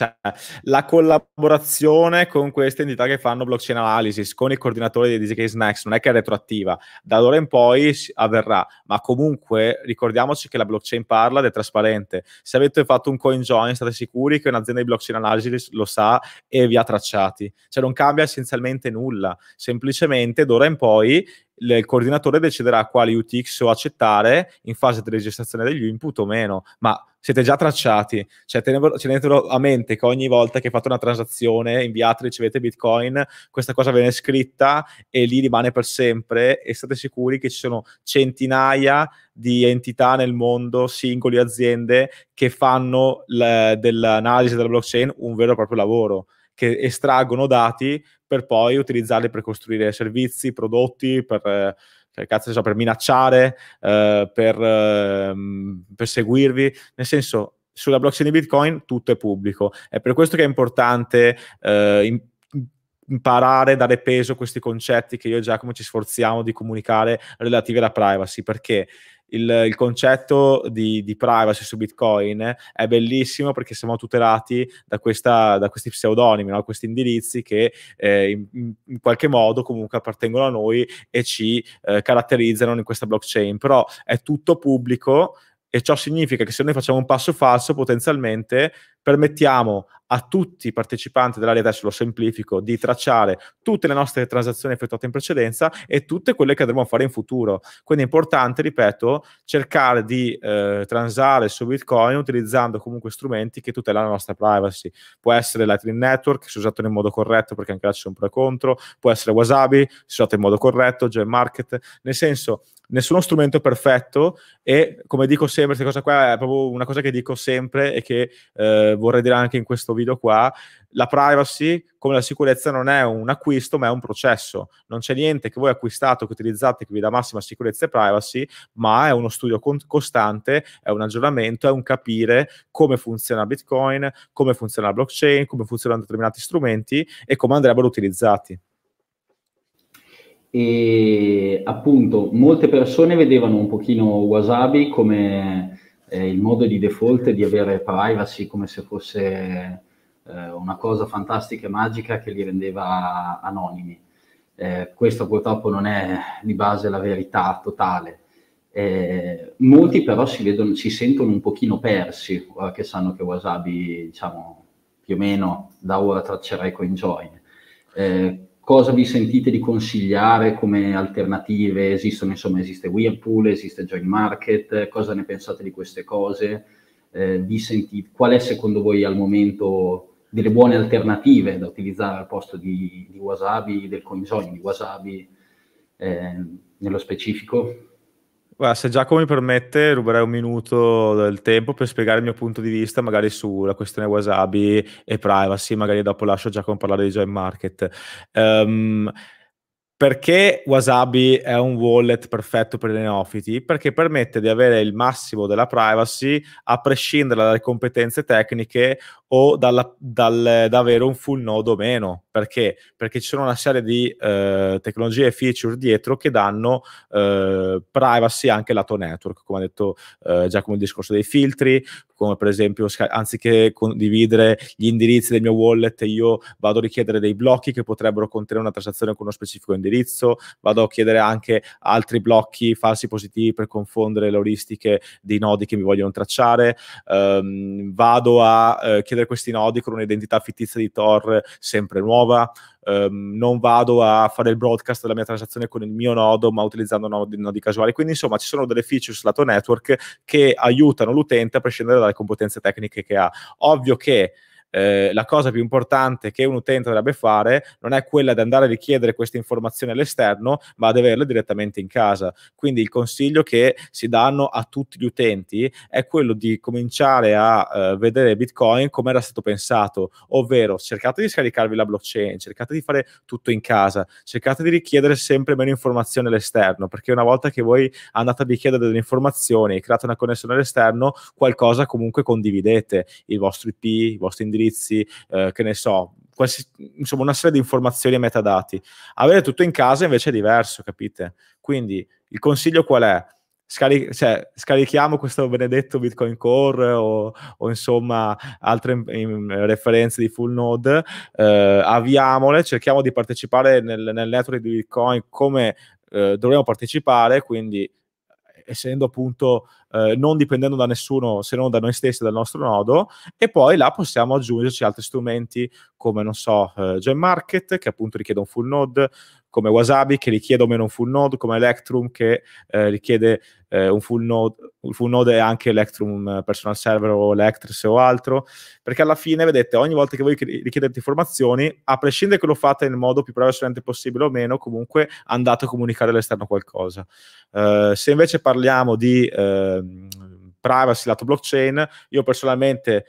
la collaborazione con queste entità che fanno blockchain analysis, con il coordinatore di DK Snacks, non è che è retroattiva, da allora in poi avverrà, ma comunque ricordiamoci che la blockchain parla ed è trasparente. Se avete fatto un coin join state sicuri che un'azienda di blockchain analysis lo sa e vi ha tracciati, cioè non cambia essenzialmente nulla, semplicemente d'ora in poi il coordinatore deciderà quali UTXO accettare in fase di registrazione degli input o meno, ma siete già tracciati, cioè tenetelo a mente che ogni volta che fate una transazione, inviate, ricevete bitcoin, questa cosa viene scritta e lì rimane per sempre e state sicuri che ci sono centinaia di entità nel mondo, singoli aziende, che fanno le, dell'analisi della blockchain un vero e proprio lavoro che estraggono dati per poi utilizzarli per costruire servizi, prodotti, per, eh, cazzo, per minacciare, eh, per, ehm, per seguirvi. Nel senso, sulla blockchain di Bitcoin tutto è pubblico. È per questo che è importante eh, imparare a dare peso a questi concetti che io e Giacomo ci sforziamo di comunicare relativi alla privacy, perché il, il concetto di, di, privacy su Bitcoin è bellissimo perché siamo tutelati da, questa, da questi pseudonimi, no? questi indirizzi che eh, in, in, qualche modo comunque appartengono a noi e ci eh, caratterizzano in questa blockchain, però è tutto pubblico e ciò significa che se noi facciamo un passo falso potenzialmente permettiamo a tutti i partecipanti dell'area, adesso lo semplifico, di tracciare tutte le nostre transazioni effettuate in precedenza e tutte quelle che andremo a fare in futuro. Quindi è importante, ripeto, cercare di eh, transare su Bitcoin utilizzando comunque strumenti che tutelano la nostra privacy. Può essere Lightning Network, se usato nel modo corretto, perché anche là c'è un pro e contro, può essere Wasabi, se usato in modo corretto, Joy Market, nel senso nessuno strumento perfetto e come dico sempre, questa cosa qua è proprio una cosa che dico sempre e che eh, vorrei dire anche in questo video qua, la privacy come la sicurezza non è un acquisto ma è un processo, non c'è niente che voi acquistate, che utilizzate, che vi dà massima sicurezza e privacy, ma è uno studio con- costante, è un aggiornamento, è un capire come funziona Bitcoin, come funziona la blockchain, come funzionano determinati strumenti e come andrebbero utilizzati e appunto molte persone vedevano un pochino Wasabi come eh, il modo di default di avere privacy come se fosse eh, una cosa fantastica e magica che li rendeva anonimi. Eh, questa purtroppo non è di base la verità totale. Eh, molti però si, vedono, si sentono un pochino persi, ora che sanno che Wasabi, diciamo, più o meno da ora traccerà i coinjoin. Eh, cosa vi sentite di consigliare come alternative? Esistono, insomma, esiste Whirlpool, esiste Join Market, cosa ne pensate di queste cose? Eh, sentite, qual è secondo voi al momento delle buone alternative da utilizzare al posto di, di Wasabi, del coinjoin di Wasabi eh, nello specifico? Guarda, se Giacomo mi permette, ruberei un minuto del tempo per spiegare il mio punto di vista, magari sulla questione Wasabi e privacy, magari dopo lascio Giacomo parlare di joint market. Um, perché Wasabi è un wallet perfetto per i neofiti? Perché permette di avere il massimo della privacy a prescindere dalle competenze tecniche o dalla, dal, da avere un full node o meno. Perché? Perché ci sono una serie di eh, tecnologie e feature dietro che danno eh, privacy anche lato network, come ha detto eh, Giacomo il discorso dei filtri, come per esempio anziché condividere gli indirizzi del mio wallet io vado a richiedere dei blocchi che potrebbero contenere una transazione con uno specifico indirizzo l'indirizzo, vado a chiedere anche altri blocchi falsi positivi per confondere le euristiche dei nodi che mi vogliono tracciare, um, vado a eh, chiedere questi nodi con un'identità fittizia di Tor sempre nuova, Um, non vado a fare il broadcast della mia transazione con il mio nodo, ma utilizzando nodi, nodi casuali. Quindi, insomma, ci sono delle feature sul lato network che aiutano l'utente a prescindere dalle competenze tecniche che ha. Ovvio che eh, la cosa più importante che un utente dovrebbe fare non è quella di andare a richiedere queste informazioni all'esterno, ma ad averle direttamente in casa. Quindi il consiglio che si danno a tutti gli utenti è quello di cominciare a eh, vedere Bitcoin come era stato pensato, ovvero cercate di scaricarvi la blockchain, cercate di fare tutto in casa, cercate di richiedere sempre meno informazioni all'esterno, perché una volta che voi andate a richiedere delle informazioni e create una connessione all'esterno, qualcosa comunque condividete, il vostro IP, i vostri indirizzi, indirizzi, eh, che ne so, quasi, insomma una serie di informazioni e metadati. Avere tutto in casa invece è diverso, capite? Quindi il consiglio qual è? Scaric- cioè, scarichiamo questo benedetto Bitcoin Core o, o insomma altre in, mm, in, referenze di full node, eh, avviamole, cerchiamo di partecipare nel, nel network di Bitcoin come eh, dovremmo partecipare, quindi essendo appunto eh, non dipendendo da nessuno se non da noi stessi, dal nostro nodo, e poi là possiamo aggiungerci altri strumenti come, non so, eh, Market che appunto richiede un full node, come Wasabi che richiede o meno un full node, come Electrum che eh, richiede eh, un, full node, un full node è anche Electrum eh, Personal Server o Electris o altro, perché alla fine, vedete, ogni volta che voi richiedete informazioni, a prescindere che lo fate nel modo più privacy possibile o meno, comunque andate a comunicare all'esterno qualcosa. Eh, se invece parliamo di eh, privacy lato blockchain, io personalmente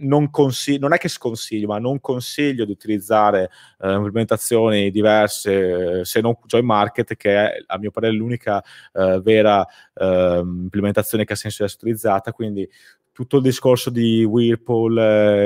non, consig- non è che sconsiglio, ma non consiglio di utilizzare eh, implementazioni diverse eh, se non Joy Market, che è a mio parere l'unica eh, vera eh, implementazione che ha senso di essere utilizzata. Quindi tutto il discorso di Whirlpool,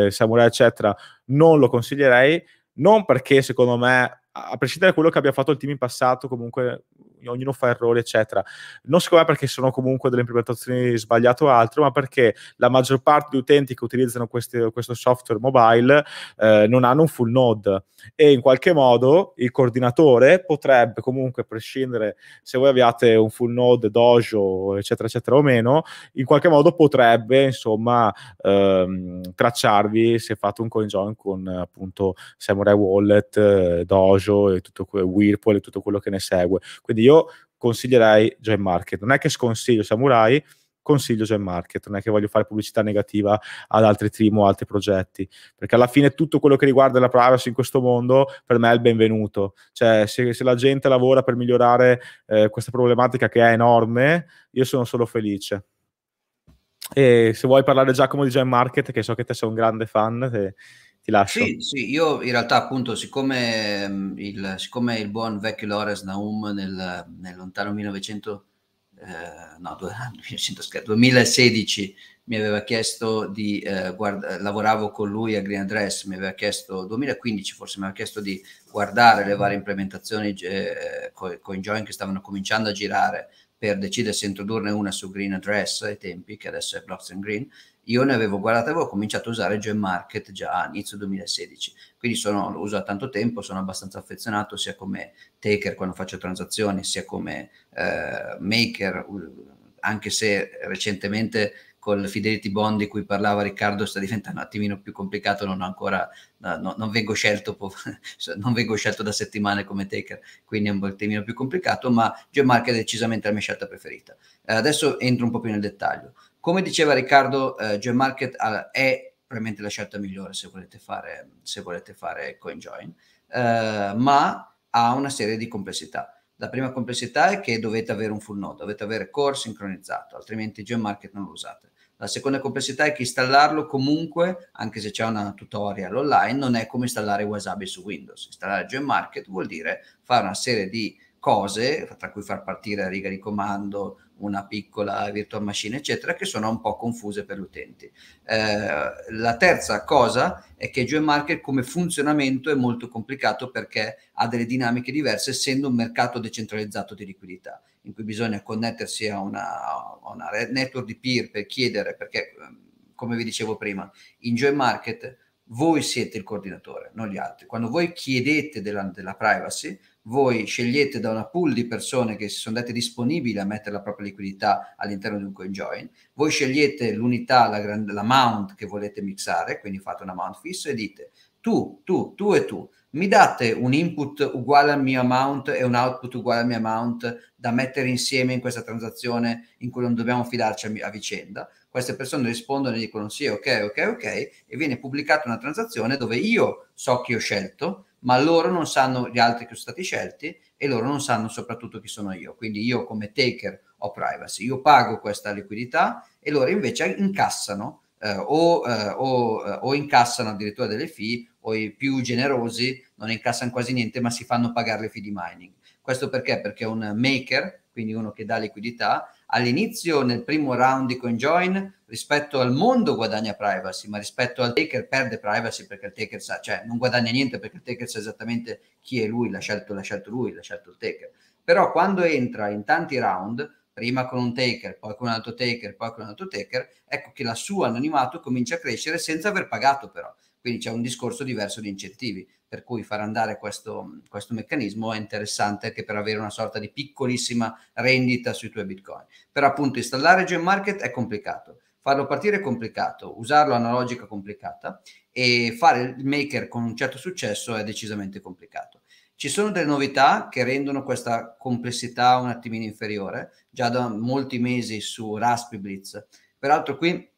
eh, Samurai, eccetera, non lo consiglierei. Non perché secondo me a prescindere da quello che abbia fatto il team in passato, comunque ognuno fa errori, eccetera. Non secondo me perché sono comunque delle implementazioni sbagliate o altro, ma perché la maggior parte di utenti che utilizzano questi, questo software mobile eh, non hanno un full node e in qualche modo il coordinatore potrebbe comunque, a prescindere se voi avviate un full node, dojo, eccetera, eccetera o meno, in qualche modo potrebbe insomma ehm, tracciarvi se fate un coin join con appunto Samurai Wallet, eh, Dojo e tutto que- Whirlpool e tutto quello che ne segue. Quindi io io consiglierei Gen Market. Non è che sconsiglio Samurai, consiglio Gen Market, non è che voglio fare pubblicità negativa ad altri team o altri progetti, perché alla fine tutto quello che riguarda la privacy in questo mondo per me è il benvenuto, cioè se, se la gente lavora per migliorare eh, questa problematica che è enorme, io sono solo felice. E se vuoi parlare Giacomo di Gen Market, che so che te sei un grande fan, te, ti lascio. Sì, sì, io in realtà appunto siccome il, siccome il buon vecchio Lores Naum nel, nel lontano 1900, eh, no, 1900, 2016 mi aveva chiesto di, eh, guarda, lavoravo con lui a Green Address, mi aveva chiesto, 2015 forse, mi aveva chiesto di guardare le varie implementazioni eh, CoinJoin che stavano cominciando a girare per decidere se introdurne una su Green Address ai tempi, che adesso è Blocks and Green, io ne avevo guardate, avevo cominciato a usare Gem Market già a inizio 2016, quindi sono, lo uso da tanto tempo, sono abbastanza affezionato sia come taker quando faccio transazioni, sia come eh, maker, anche se recentemente col fidelity bond di cui parlava Riccardo sta diventando un attimino più complicato, non ho ancora, no, non, vengo scelto, non vengo scelto da settimane come taker, quindi è un attimino più complicato, ma Geomark è decisamente la mia scelta preferita. Eh, adesso entro un po' più nel dettaglio. Come diceva Riccardo, eh, Geomarket eh, è probabilmente la scelta migliore se volete fare, se volete fare CoinJoin, eh, ma ha una serie di complessità. La prima complessità è che dovete avere un full node, dovete avere core sincronizzato, altrimenti GeoMarket non lo usate. La seconda complessità è che installarlo comunque, anche se c'è una tutorial online, non è come installare Wasabi su Windows. Installare Gem Market vuol dire fare una serie di cose, tra cui far partire a riga di comando, una piccola virtual machine, eccetera, che sono un po' confuse per gli utenti. Eh, la terza cosa è che Joe Market come funzionamento è molto complicato perché ha delle dinamiche diverse, essendo un mercato decentralizzato di liquidità, in cui bisogna connettersi a una, a una network di peer per chiedere, perché ehm, come vi dicevo prima, in Joy Market voi siete il coordinatore, non gli altri. Quando voi chiedete della, della privacy, voi scegliete da una pool di persone che si sono date disponibili a mettere la propria liquidità all'interno di un coinjoin, voi scegliete l'unità, la grand- l'amount che volete mixare, quindi fate un amount fisso e dite tu, tu, tu e tu, mi date un input uguale al mio amount e un output uguale al mio amount da mettere insieme in questa transazione in cui non dobbiamo fidarci a, vicenda. Queste persone rispondono e dicono sì, ok, ok, ok, e viene pubblicata una transazione dove io so chi ho scelto, ma loro non sanno gli altri che sono stati scelti e loro non sanno soprattutto chi sono io. Quindi io come taker ho privacy, io pago questa liquidità e loro invece incassano eh, o, eh, o, eh, o, incassano addirittura delle fee o i più generosi non incassano quasi niente ma si fanno pagare le fee di mining. Questo perché? Perché un maker, quindi uno che dà liquidità, all'inizio nel primo round di CoinJoin rispetto al mondo guadagna privacy, ma rispetto al taker perde privacy perché il taker sa, cioè non guadagna niente perché il taker sa esattamente chi è lui, l'ha scelto, l'ha scelto lui, l'ha scelto il taker. Però quando entra in tanti round, prima con un taker, poi con un altro taker, poi con un altro taker, ecco che la sua anonimato comincia a crescere senza aver pagato però. Quindi c'è un discorso diverso di incentivi per cui far andare questo, questo meccanismo è interessante anche per avere una sorta di piccolissima rendita sui tuoi bitcoin. Però appunto installare Market è complicato, farlo partire è complicato, usarlo ha è logica complicata e fare il maker con un certo successo è decisamente complicato. Ci sono delle novità che rendono questa complessità un attimino inferiore, già da molti mesi su Raspberry Blitz. Peraltro qui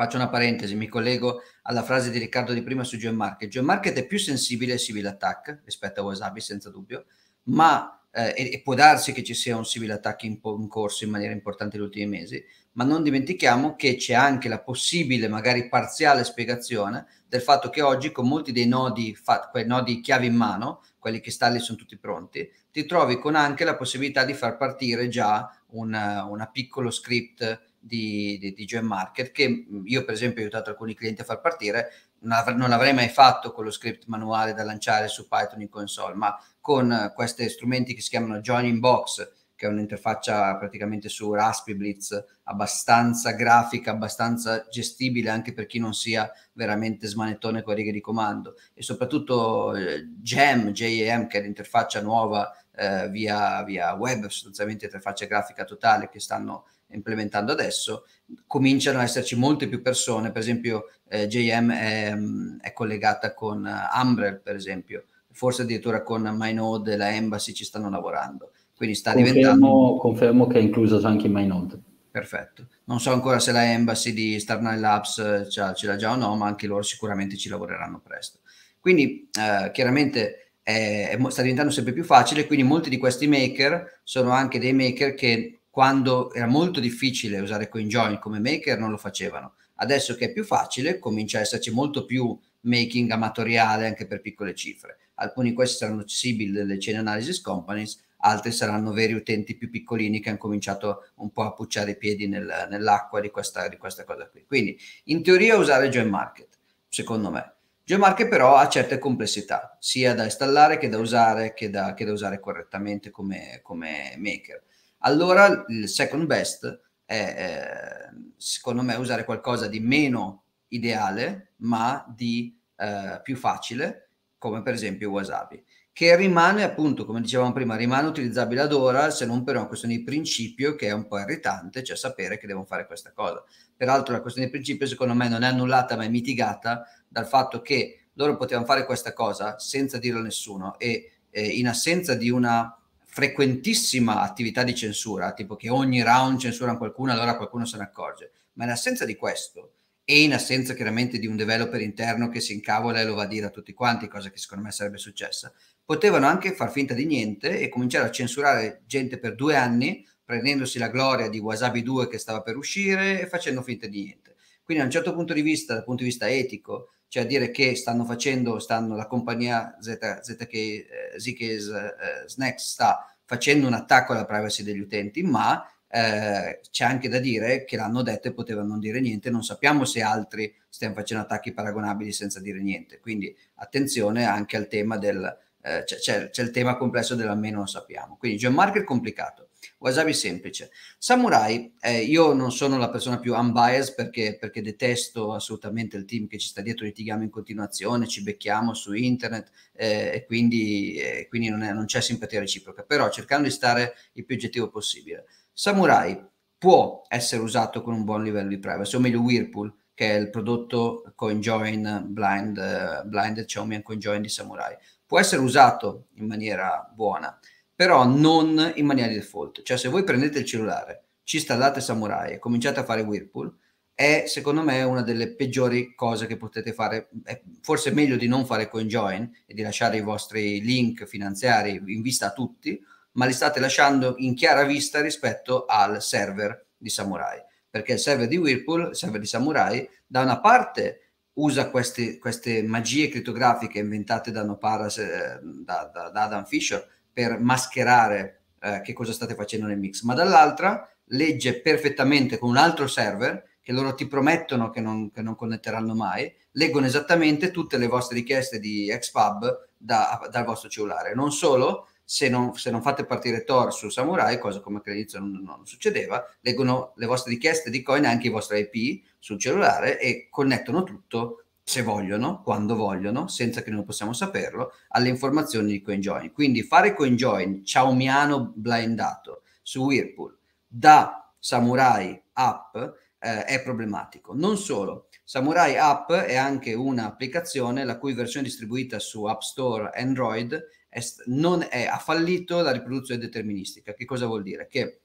Faccio una parentesi, mi collego alla frase di Riccardo di prima su Joe Market. Joe Market è più sensibile ai civil attack rispetto a Wasabi, senza dubbio, ma eh, e, e può darsi che ci sia un civil attack in, in corso in maniera importante negli ultimi mesi, ma non dimentichiamo che c'è anche la possibile, magari parziale spiegazione del fatto che oggi con molti dei nodi, fat, quei nodi chiavi in mano, quelli che stanno lì sono tutti pronti, ti trovi con anche la possibilità di far partire già un piccolo script di, di, di Gem Market che mm, io per esempio ho aiutato alcuni clienti a far partire, non, av- non avrei mai fatto con lo script manuale da lanciare su Python in console, ma con eh, questi strumenti che si chiamano Joining Box, che è un'interfaccia praticamente su Raspi Blitz abbastanza grafica, abbastanza gestibile anche per chi non sia veramente smanettone con righe di comando e soprattutto eh, GEM, JEM che è l'interfaccia nuova eh, via, via web, sostanzialmente interfaccia grafica totale che stanno implementando adesso, cominciano ad esserci molte più persone, per esempio eh, JM è, mm, è, collegata con Umbrel, eh, per esempio, forse addirittura con MyNode e la Embassy ci stanno lavorando, quindi sta confermo, diventando... Confermo che è inclusa anche MyNode. Perfetto, non so ancora se la Embassy di Starnine Labs eh, ce l'ha già o no, ma anche loro sicuramente ci lavoreranno presto. Quindi eh, chiaramente sta diventando sempre più facile, quindi molti di questi maker sono anche dei maker che quando era molto difficile usare CoinJoin come maker non lo facevano. Adesso che è più facile comincia a esserci molto più making amatoriale anche per piccole cifre. Alcuni di questi saranno accessibili delle chain analysis companies, altri saranno veri utenti più piccolini che hanno cominciato un po' a pucciare i piedi nel, nell'acqua di questa, di questa, cosa qui. Quindi in teoria usare Join Market, secondo me. Join Market però ha certe complessità, sia da installare che da usare, che da, che da usare correttamente come, come maker allora il second best è, eh, secondo me, usare qualcosa di meno ideale, ma di eh, più facile, come per esempio Wasabi, che rimane appunto, come dicevamo prima, rimane utilizzabile ad ora, se non per una questione di principio che è un po' irritante, cioè sapere che devono fare questa cosa. Peraltro la questione di principio, secondo me, non è annullata, ma è mitigata dal fatto che loro potevano fare questa cosa senza dirlo a nessuno e eh, in assenza di una frequentissima attività di censura, tipo che ogni round censura qualcuno, allora qualcuno se ne accorge, ma in assenza di questo e in assenza chiaramente di un developer interno che si incavola e lo va a dire a tutti quanti, cosa che secondo me sarebbe successa, potevano anche far finta di niente e cominciare a censurare gente per due anni, prendendosi la gloria di Wasabi 2 che stava per uscire e facendo finta di niente. Quindi a un certo punto di vista, dal punto di vista etico, cioè a dire che stanno facendo, stanno, la compagnia ZK, eh, ZK, eh, Snacks sta facendo un attacco alla privacy degli utenti, ma eh, c'è anche da dire che l'hanno detto e potevano non dire niente, non sappiamo se altri stiano facendo attacchi paragonabili senza dire niente, quindi attenzione anche al tema del, eh, c'è, c'è, il tema complesso dell'almeno lo sappiamo, quindi John Marker market complicato wasabi semplice. Samurai, eh, io non sono la persona più unbiased perché, perché, detesto assolutamente il team che ci sta dietro, litighiamo in continuazione, ci becchiamo su internet eh, e quindi, eh, quindi non, è, non c'è simpatia reciproca, però cercando di stare il più oggettivo possibile. Samurai può essere usato con un buon livello di privacy, o meglio Whirlpool, che è il prodotto CoinJoin Blind, uh, Blinded Xiaomi cioè and CoinJoin di Samurai. Può essere usato in maniera buona però non in maniera di default. Cioè se voi prendete il cellulare, ci installate Samurai e cominciate a fare Whirlpool, è secondo me una delle peggiori cose che potete fare. È forse meglio di non fare CoinJoin e di lasciare i vostri link finanziari in vista a tutti, ma li state lasciando in chiara vista rispetto al server di Samurai. Perché il server di Whirlpool, il server di Samurai, da una parte usa queste, queste magie criptografiche inventate da Noparas, eh, da, da, da Adam Fisher, per mascherare eh, che cosa state facendo nel mix, ma dall'altra legge perfettamente con un altro server che loro ti promettono che non, che non connetteranno mai, leggono esattamente tutte le vostre richieste di Xpub da, dal vostro cellulare. Non solo, se non, se non, fate partire Tor su Samurai, cosa come all'inizio non, non, succedeva, leggono le vostre richieste di coin, anche i vostri IP sul cellulare e connettono tutto se vogliono, quando vogliono, senza che noi possiamo saperlo, alle informazioni di CoinJoin. Quindi fare CoinJoin ciaumiano blindato su Whirlpool da Samurai App eh, è problematico. Non solo, Samurai App è anche un'applicazione la cui versione distribuita su App Store Android è, non è, ha fallito la riproduzione deterministica. Che cosa vuol dire? Che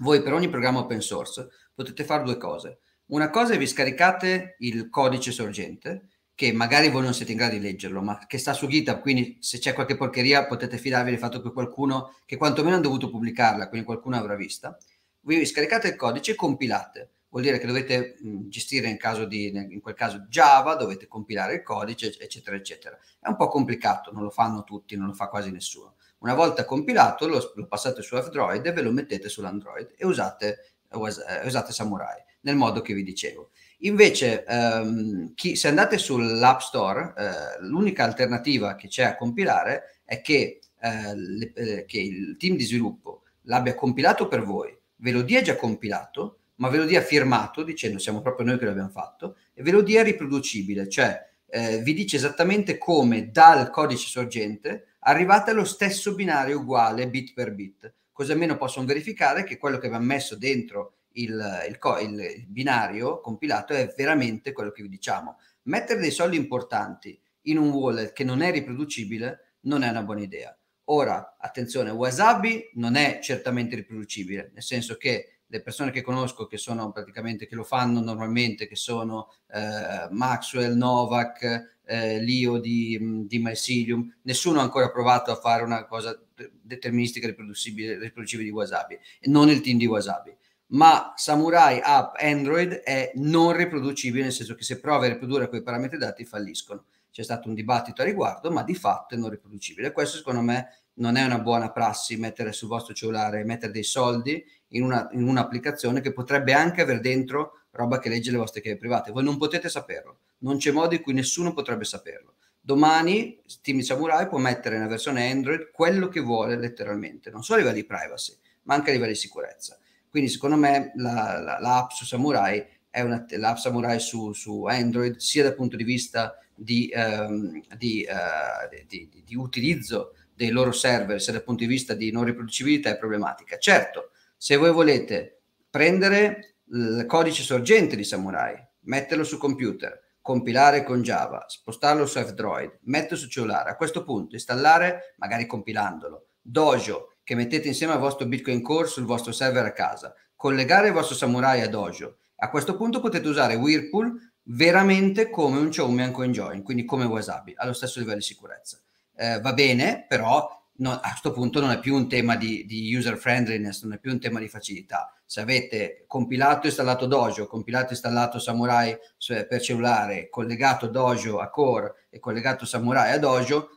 voi per ogni programma open source potete fare due cose una cosa è vi scaricate il codice sorgente, che magari voi non siete in grado di leggerlo, ma che sta su GitHub, quindi se c'è qualche porcheria potete fidarvi del fatto che qualcuno, che quantomeno ha dovuto pubblicarla, quindi qualcuno avrà vista. Voi vi scaricate il codice e compilate. Vuol dire che dovete mm, gestire in, caso di, in quel caso Java, dovete compilare il codice, eccetera, eccetera. È un po' complicato, non lo fanno tutti, non lo fa quasi nessuno. Una volta compilato lo, lo passate su F-Droid e ve lo mettete sull'Android e usate, eh, eh, usate Samurai nel modo che vi dicevo. Invece, ehm, chi, se andate sull'App Store, eh, l'unica alternativa che c'è a compilare è che, eh, le, eh, che il team di sviluppo l'abbia compilato per voi, ve lo dia già compilato, ma ve lo dia firmato dicendo siamo proprio noi che l'abbiamo fatto e ve lo dia riproducibile, cioè eh, vi dice esattamente come dal codice sorgente arrivate allo stesso binario uguale bit per bit, così almeno possono verificare che quello che abbiamo messo dentro il, il, il binario compilato è veramente quello che vi diciamo. Mettere dei soldi importanti in un wallet che non è riproducibile non è una buona idea. Ora, attenzione, Wasabi non è certamente riproducibile, nel senso che le persone che conosco che sono praticamente che lo fanno normalmente, che sono eh, Maxwell, Novak, eh, Lio di, di Mycelium, nessuno ha ancora provato a fare una cosa deterministica riproducibile, riproducibile di Wasabi, non il team di Wasabi ma Samurai App Android è non riproducibile, nel senso che se provi a riprodurre quei parametri dati falliscono. C'è stato un dibattito a riguardo, ma di fatto è non riproducibile. Questo secondo me non è una buona prassi mettere sul vostro cellulare, mettere dei soldi in, una, in un'applicazione che potrebbe anche avere dentro roba che legge le vostre chiavi private. Voi non potete saperlo, non c'è modo in cui nessuno potrebbe saperlo. Domani Team Samurai può mettere nella versione Android quello che vuole letteralmente, non solo a livello di privacy, ma anche a livello di sicurezza. Quindi secondo me la, la, l'app su Samurai è una, l'app Samurai su, su Android sia dal punto di vista di, um, di, uh, di, di, utilizzo dei loro server, sia dal punto di vista di non riproducibilità è problematica. Certo, se voi volete prendere il codice sorgente di Samurai, metterlo su computer, compilare con Java, spostarlo su F-Droid, metterlo su cellulare, a questo punto installare, magari compilandolo, Dojo, che mettete insieme al vostro Bitcoin Core sul vostro server a casa, collegare il vostro Samurai a Dojo. A questo punto potete usare Whirlpool veramente come un Choumian CoinJoin, quindi come Wasabi, allo stesso livello di sicurezza. Eh, va bene, però no, a questo punto non è più un tema di, di user friendliness, non è più un tema di facilità. Se avete compilato e installato Dojo, compilato e installato Samurai cioè, per cellulare, collegato Dojo a Core e collegato Samurai a Dojo,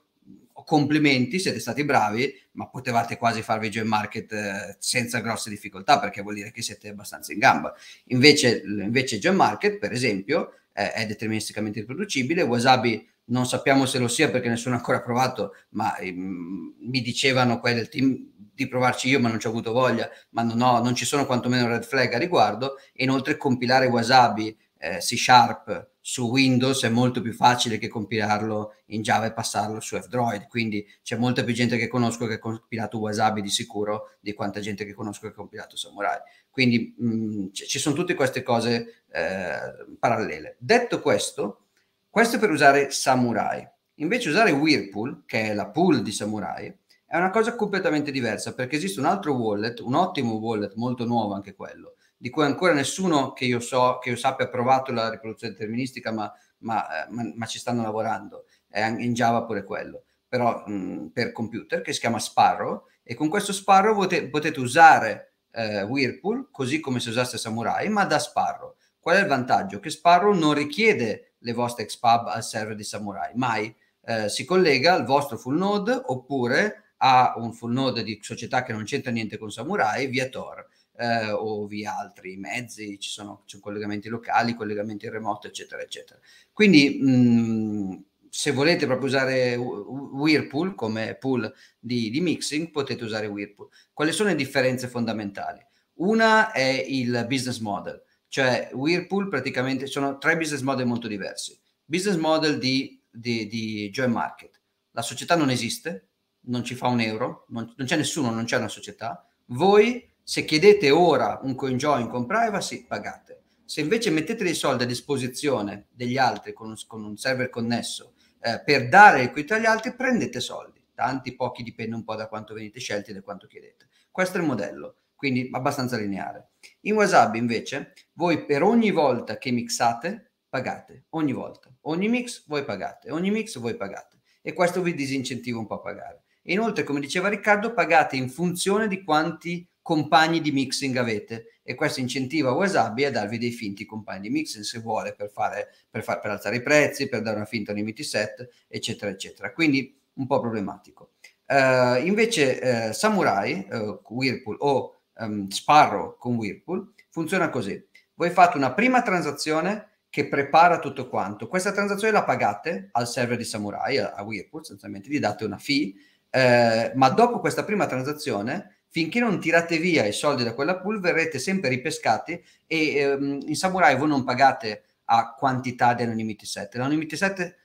complimenti, siete stati bravi, ma potevate quasi farvi join market eh, senza grosse difficoltà perché vuol dire che siete abbastanza in gamba. Invece, invece join market, per esempio, è deterministicamente riproducibile. Wasabi non sappiamo se lo sia perché nessuno ha ancora provato, ma um, mi dicevano quelli del team di provarci io, ma non ci ho avuto voglia, ma non, ho, non ci sono quantomeno red flag a riguardo. E inoltre compilare Wasabi eh, C Sharp su Windows è molto più facile che compilarlo in Java e passarlo su F-Droid, quindi c'è molta più gente che conosco che ha compilato Wasabi di sicuro di quanta gente che conosco che ha compilato Samurai. Quindi mh, mm, ci sono tutte queste cose eh, parallele. Detto questo, questo è per usare Samurai. Invece usare Whirlpool, che è la pool di Samurai, è una cosa completamente diversa perché esiste un altro wallet, un ottimo wallet molto nuovo anche quello, di cui ancora nessuno che io, so, che io sappia ha provato la riproduzione deterministica, ma, ma, ma, ma, ci stanno lavorando. È in Java pure quello, però mh, mm, per computer, che si chiama Sparrow, e con questo Sparrow potete, potete usare eh, Whirlpool, così come se usasse Samurai, ma da Sparrow. Qual è il vantaggio? Che Sparrow non richiede le vostre XPub al server di Samurai, mai. Eh, si collega al vostro full node oppure a un full node di società che non c'entra niente con Samurai via Tor eh, o via altri mezzi, ci sono, ci sono, collegamenti locali, collegamenti in eccetera, eccetera. Quindi mh, mm, se volete proprio usare Whirlpool come pool di, di mixing, potete usare Whirlpool. Quali sono le differenze fondamentali? Una è il business model, cioè Whirlpool praticamente sono tre business model molto diversi. Business model di, di, di joint market, la società non esiste, non ci fa un euro, non, non c'è nessuno, non c'è una società. Voi se chiedete ora un coin join con privacy, pagate. Se invece mettete dei soldi a disposizione degli altri con un, con un server connesso eh, per dare equità agli altri, prendete soldi. Tanti, pochi, dipende un po' da quanto venite scelti e da quanto chiedete. Questo è il modello, quindi abbastanza lineare. In Wasabi invece, voi per ogni volta che mixate, pagate. Ogni volta. Ogni mix voi pagate. Ogni mix voi pagate. E questo vi disincentiva un po' a pagare. inoltre, come diceva Riccardo, pagate in funzione di quanti compagni di mixing avete e questo incentiva Wasabi a darvi dei finti compagni di mixing se vuole per, fare, per, far, per alzare i prezzi, per dare una finta a un set, eccetera, eccetera. Quindi un po' problematico. Uh, invece uh, Samurai, uh, Whirlpool o um, Sparrow con Whirlpool funziona così. Voi fate una prima transazione che prepara tutto quanto. Questa transazione la pagate al server di Samurai, a, a Whirlpool, sostanzialmente gli date una fee, eh, ma dopo questa prima transazione finché non tirate via i soldi da quella pool verrete sempre ripescati e ehm, in Samurai voi non pagate a quantità di Anonymity 7. L'Anonymity 7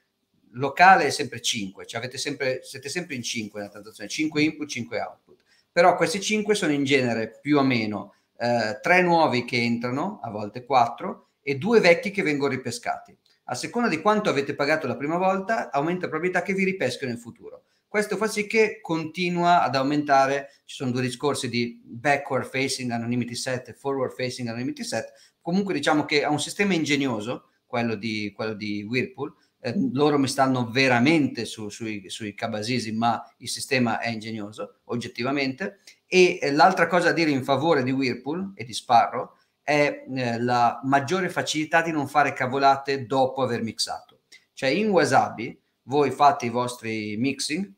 locale è sempre 5, cioè sempre, siete sempre in 5 nella transazione, 5 input, 5 output. Però questi 5 sono in genere più o meno eh, 3 nuovi che entrano, a volte 4, e 2 vecchi che vengono ripescati. A seconda di quanto avete pagato la prima volta, aumenta la probabilità che vi ripeschino in futuro. Questo fa sì che continua ad aumentare, ci sono due discorsi di backward facing anonymity set e forward facing anonymity set, comunque diciamo che è un sistema ingegnoso, quello di, quello di Whirlpool, eh, loro mi stanno veramente su, sui, sui cabasisi, ma il sistema è ingegnoso, oggettivamente, e eh, l'altra cosa a dire in favore di Whirlpool e di Sparrow è eh, la maggiore facilità di non fare cavolate dopo aver mixato. Cioè in Wasabi voi fate i vostri mixing,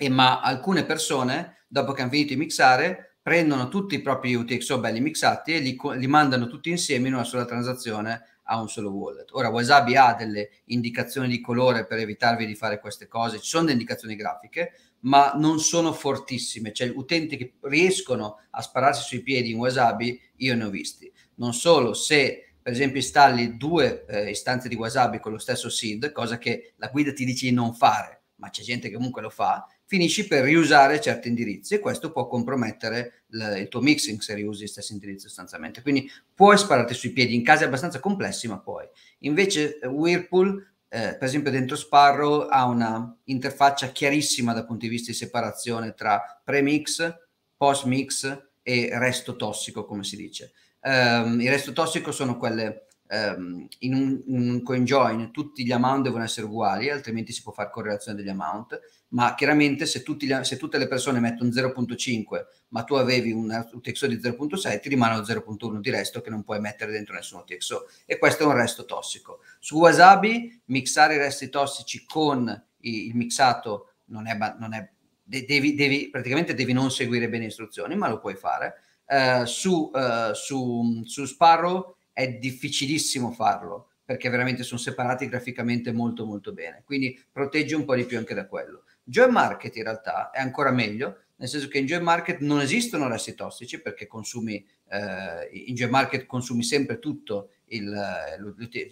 e, ma alcune persone, dopo che hanno finito di mixare, prendono tutti i propri UTXO belli mixati e li, li mandano tutti insieme in una sola transazione a un solo wallet. Ora Wasabi ha delle indicazioni di colore per evitarvi di fare queste cose, ci sono delle indicazioni grafiche, ma non sono fortissime, cioè utenti che riescono a spararsi sui piedi in Wasabi, io ne ho visti. Non solo, se per esempio installi due eh, istanze di Wasabi con lo stesso seed, cosa che la guida ti dice di non fare, ma c'è gente che comunque lo fa, finisci per riusare certi indirizzi e questo può compromettere il tuo mixing se riusi gli stessi indirizzi sostanzialmente. Quindi puoi spararti sui piedi in casi abbastanza complessi, ma puoi. Invece eh, Whirlpool eh, per esempio dentro Sparrow ha una interfaccia chiarissima dal punto di vista di separazione tra pre-mix, post-mix e resto tossico, come si dice. Um, il resto tossico sono quelle um, in un, un join tutti gli amount devono essere uguali, altrimenti si può fare correlazione degli amount ma chiaramente se, gli, se tutte le persone mettono 0.5 ma tu avevi un UTXO di 0.6 ti rimane lo 0.1 di resto che non puoi mettere dentro nessuno UTXO e questo è un resto tossico. Su Wasabi mixare i resti tossici con il mixato non è, non è devi, devi, praticamente devi non seguire bene le istruzioni ma lo puoi fare. Uh, su, uh, su, su Sparrow è difficilissimo farlo perché veramente sono separati graficamente molto molto bene quindi proteggi un po' di più anche da quello Joy Market in realtà è ancora meglio, nel senso che in Joy Market non esistono resti tossici perché consumi, eh, in Joy Market consumi sempre tutto, il,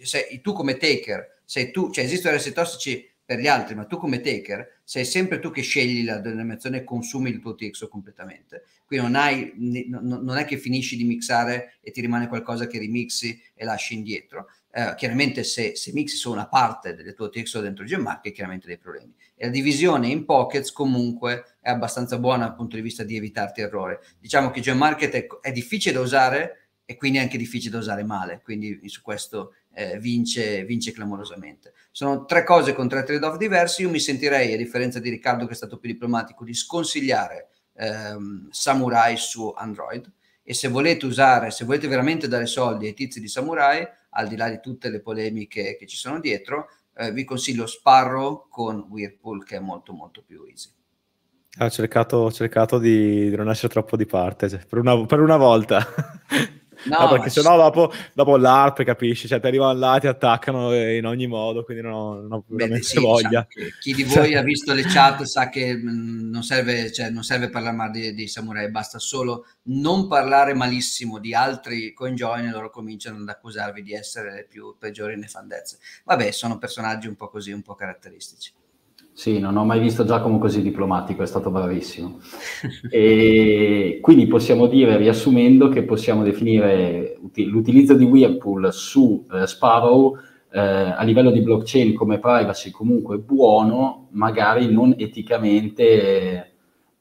sei, tu come taker, sei tu, cioè esistono resti tossici per gli altri, ma tu come taker sei sempre tu che scegli la denominazione e consumi il tuo TXO completamente. Quindi non, hai, non, è che finisci di mixare e ti rimane qualcosa che remixi e lasci indietro, eh, chiaramente se, se, mixi solo una parte delle tue TXO dentro Gemmark, chiaramente dei problemi. E la divisione in pockets comunque è abbastanza buona dal punto di vista di evitarti errore. Diciamo che Gemmarket è, è difficile da usare e quindi è anche difficile da usare male, quindi su questo eh, vince, vince clamorosamente. Sono tre cose con tre trade-off diversi, io mi sentirei, a differenza di Riccardo che è stato più diplomatico, di sconsigliare ehm, Samurai su Android, e se volete usare, se volete veramente dare soldi ai tizi di Samurai, al di là di tutte le polemiche che ci sono dietro, eh, vi consiglio Sparrow con Whirlpool che è molto molto più easy. Ah, ho cercato, ho cercato di, di, non essere troppo di parte, cioè, per, una, per una volta. No, no perché sennò dopo, dopo l'ARP, capisci? Cioè, ti arrivano là, ti attaccano in ogni modo, quindi non ho, non ho veramente sì, voglia. Diciamo chi di voi ha cioè visto le chat sa che mh, mm, non serve, cioè, non serve parlare male di, di, samurai, basta solo non parlare malissimo di altri coinjoin e loro cominciano ad accusarvi di essere le più peggiori nefandezze. Vabbè, sono personaggi un po' così, un po' caratteristici. Sì, non ho mai visto Giacomo così diplomatico, è stato bravissimo. e quindi possiamo dire, riassumendo, che possiamo definire l'utilizzo di Whirlpool su eh, Sparrow eh, a livello di blockchain come privacy comunque buono, magari non eticamente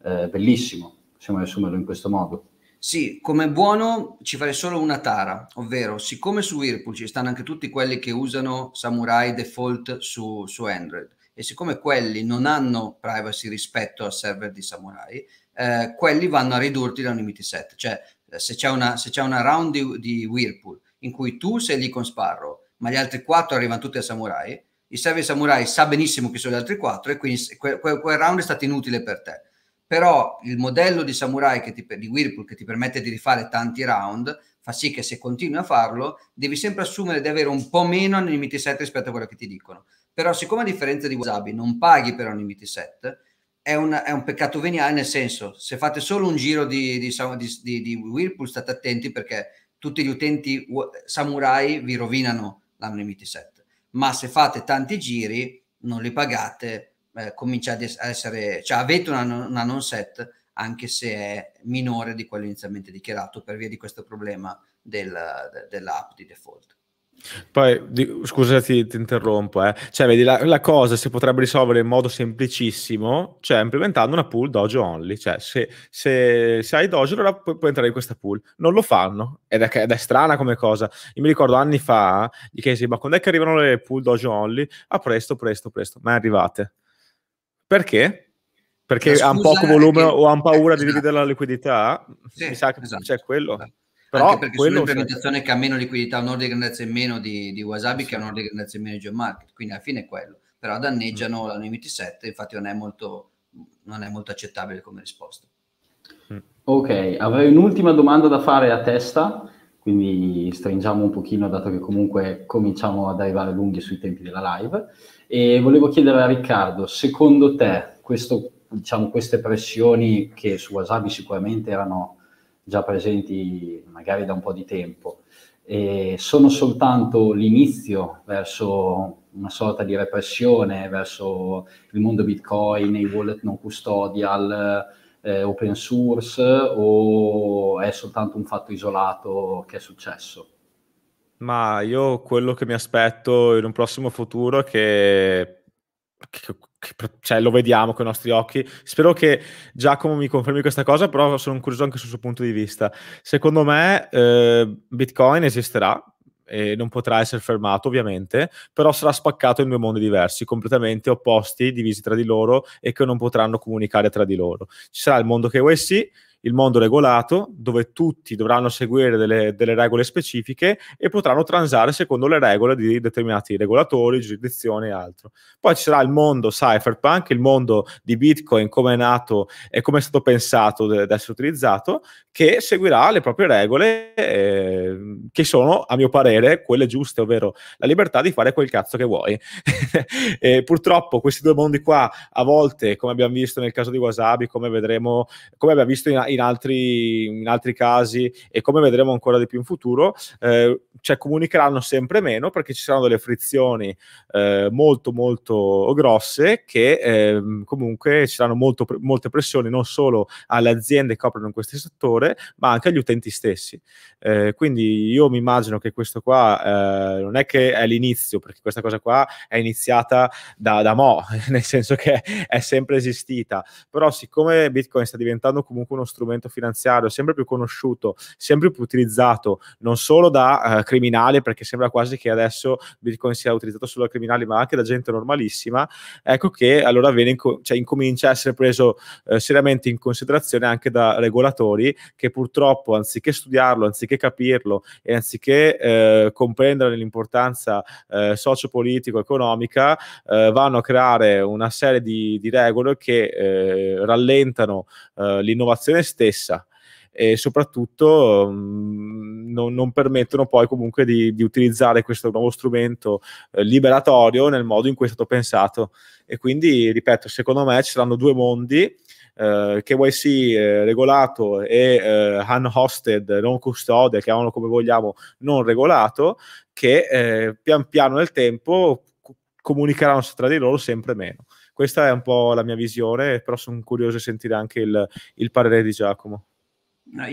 eh, bellissimo, possiamo riassumerlo in questo modo. Sì, come buono ci farei solo una tara, ovvero siccome su Whirlpool ci stanno anche tutti quelli che usano Samurai Default su, su Android, e siccome quelli non hanno privacy rispetto al server di Samurai, eh, quelli vanno a ridurti da un limit set. Cioè, eh, se c'è una, se c'è una round di, di, Whirlpool in cui tu sei lì con Sparrow, ma gli altri quattro arrivano tutti a Samurai, il server di Samurai sa benissimo chi sono gli altri quattro e quindi quel, quel, round è stato inutile per te però il modello di Samurai che ti, di Whirlpool che ti permette di rifare tanti round fa sì che se continui a farlo devi sempre assumere di avere un po' meno nei limiti set rispetto a quello che ti dicono però siccome a differenza di Wasabi non paghi per ogni set, è un, è un peccato veniale ah, nel senso, se fate solo un giro di, di, di, di Whirlpool state attenti perché tutti gli utenti samurai vi rovinano l'anonymity set. Ma se fate tanti giri, non li pagate, eh, cominciate a essere, cioè avete una, una, non set anche se è minore di quello inizialmente dichiarato per via di questo problema del, dell'app di default. Poi, di, scusa ti, interrompo, eh. cioè, vedi, la, la, cosa si potrebbe risolvere in modo semplicissimo, cioè implementando una pool dojo only, cioè se, se, se hai dojo allora puoi, puoi, entrare in questa pool, non lo fanno ed è, ed è, strana come cosa, io mi ricordo anni fa gli chiesi ma quando è che arrivano le pool dojo only? Ah presto, presto, presto, ma arrivate. Perché? Perché ha poco volume perché... Eh, o hanno paura esatto. di dividere la liquidità? Sì, mi sa che esatto. c'è quello. Esatto però Anche perché sull'implementazione che ha meno liquidità, un ordine di grandezza in meno di, di Wasabi sì. che ha un ordine di grandezza in meno di John Market, quindi alla fine è quello. Però danneggiano mm. la Unity 7, infatti non è, molto, non è molto accettabile come risposta. Mm. Ok, avrei un'ultima domanda da fare a testa, quindi stringiamo un pochino dato che comunque cominciamo ad arrivare lunghi sui tempi della live. E volevo chiedere a Riccardo, secondo te questo, diciamo, queste pressioni che su Wasabi sicuramente erano già presenti magari da un po' di tempo, e sono soltanto l'inizio verso una sorta di repressione, verso il mondo Bitcoin, i wallet non custodial, eh, open source, o è soltanto un fatto isolato che è successo? Ma io quello che mi aspetto in un prossimo futuro è che, che cioè, lo vediamo con i nostri occhi. Spero che Giacomo mi confermi questa cosa, però sono curioso anche sul suo punto di vista. Secondo me eh, Bitcoin esisterà e non potrà essere fermato ovviamente, però sarà spaccato in due mondi diversi, completamente opposti, divisi tra di loro e che non potranno comunicare tra di loro. Ci sarà il mondo KYC il mondo regolato, dove tutti dovranno seguire delle, delle regole specifiche e potranno transare secondo le regole di determinati regolatori, giurisdizioni e altro. Poi ci sarà il mondo cypherpunk, il mondo di Bitcoin, come è nato e come è stato pensato ad essere utilizzato, che seguirà le proprie regole, eh, che sono, a mio parere, quelle giuste, ovvero la libertà di fare quel cazzo che vuoi. purtroppo questi due mondi qua, a volte, come abbiamo visto nel caso di Wasabi, come vedremo, come abbiamo visto in in altri, in altri, casi e come vedremo ancora di più in futuro, eh, cioè comunicheranno sempre meno perché ci saranno delle frizioni eh, molto molto grosse che eh, comunque ci saranno molto, molte pressioni non solo alle aziende che operano in questo settore, ma anche agli utenti stessi. Eh, quindi io mi immagino che questo qua eh, non è che è l'inizio, perché questa cosa qua è iniziata da, da mo, nel senso che è sempre esistita, però siccome Bitcoin sta diventando comunque uno strumento strumento finanziario sempre più conosciuto, sempre più utilizzato non solo da eh, criminali, perché sembra quasi che adesso Bitcoin sia utilizzato solo da criminali, ma anche da gente normalissima, ecco che allora inco- cioè, incomincia a essere preso eh, seriamente in considerazione anche da regolatori che purtroppo, anziché studiarlo, anziché capirlo e anziché eh, comprendere l'importanza eh, sociopolitico, economica, eh, vanno a creare una serie di, di regole che eh, rallentano eh, l'innovazione stessa e soprattutto mh, non, non, permettono poi comunque di, di utilizzare questo nuovo strumento eh, liberatorio nel modo in cui è stato pensato e quindi ripeto secondo me ci saranno due mondi eh, KYC eh, regolato e eh, unhosted non custodia chiamalo come vogliamo, non regolato, che eh, pian piano nel tempo comunicheranno tra di loro sempre meno. Questa è un po' la mia visione, però sono curioso di sentire anche il, il parere di Giacomo.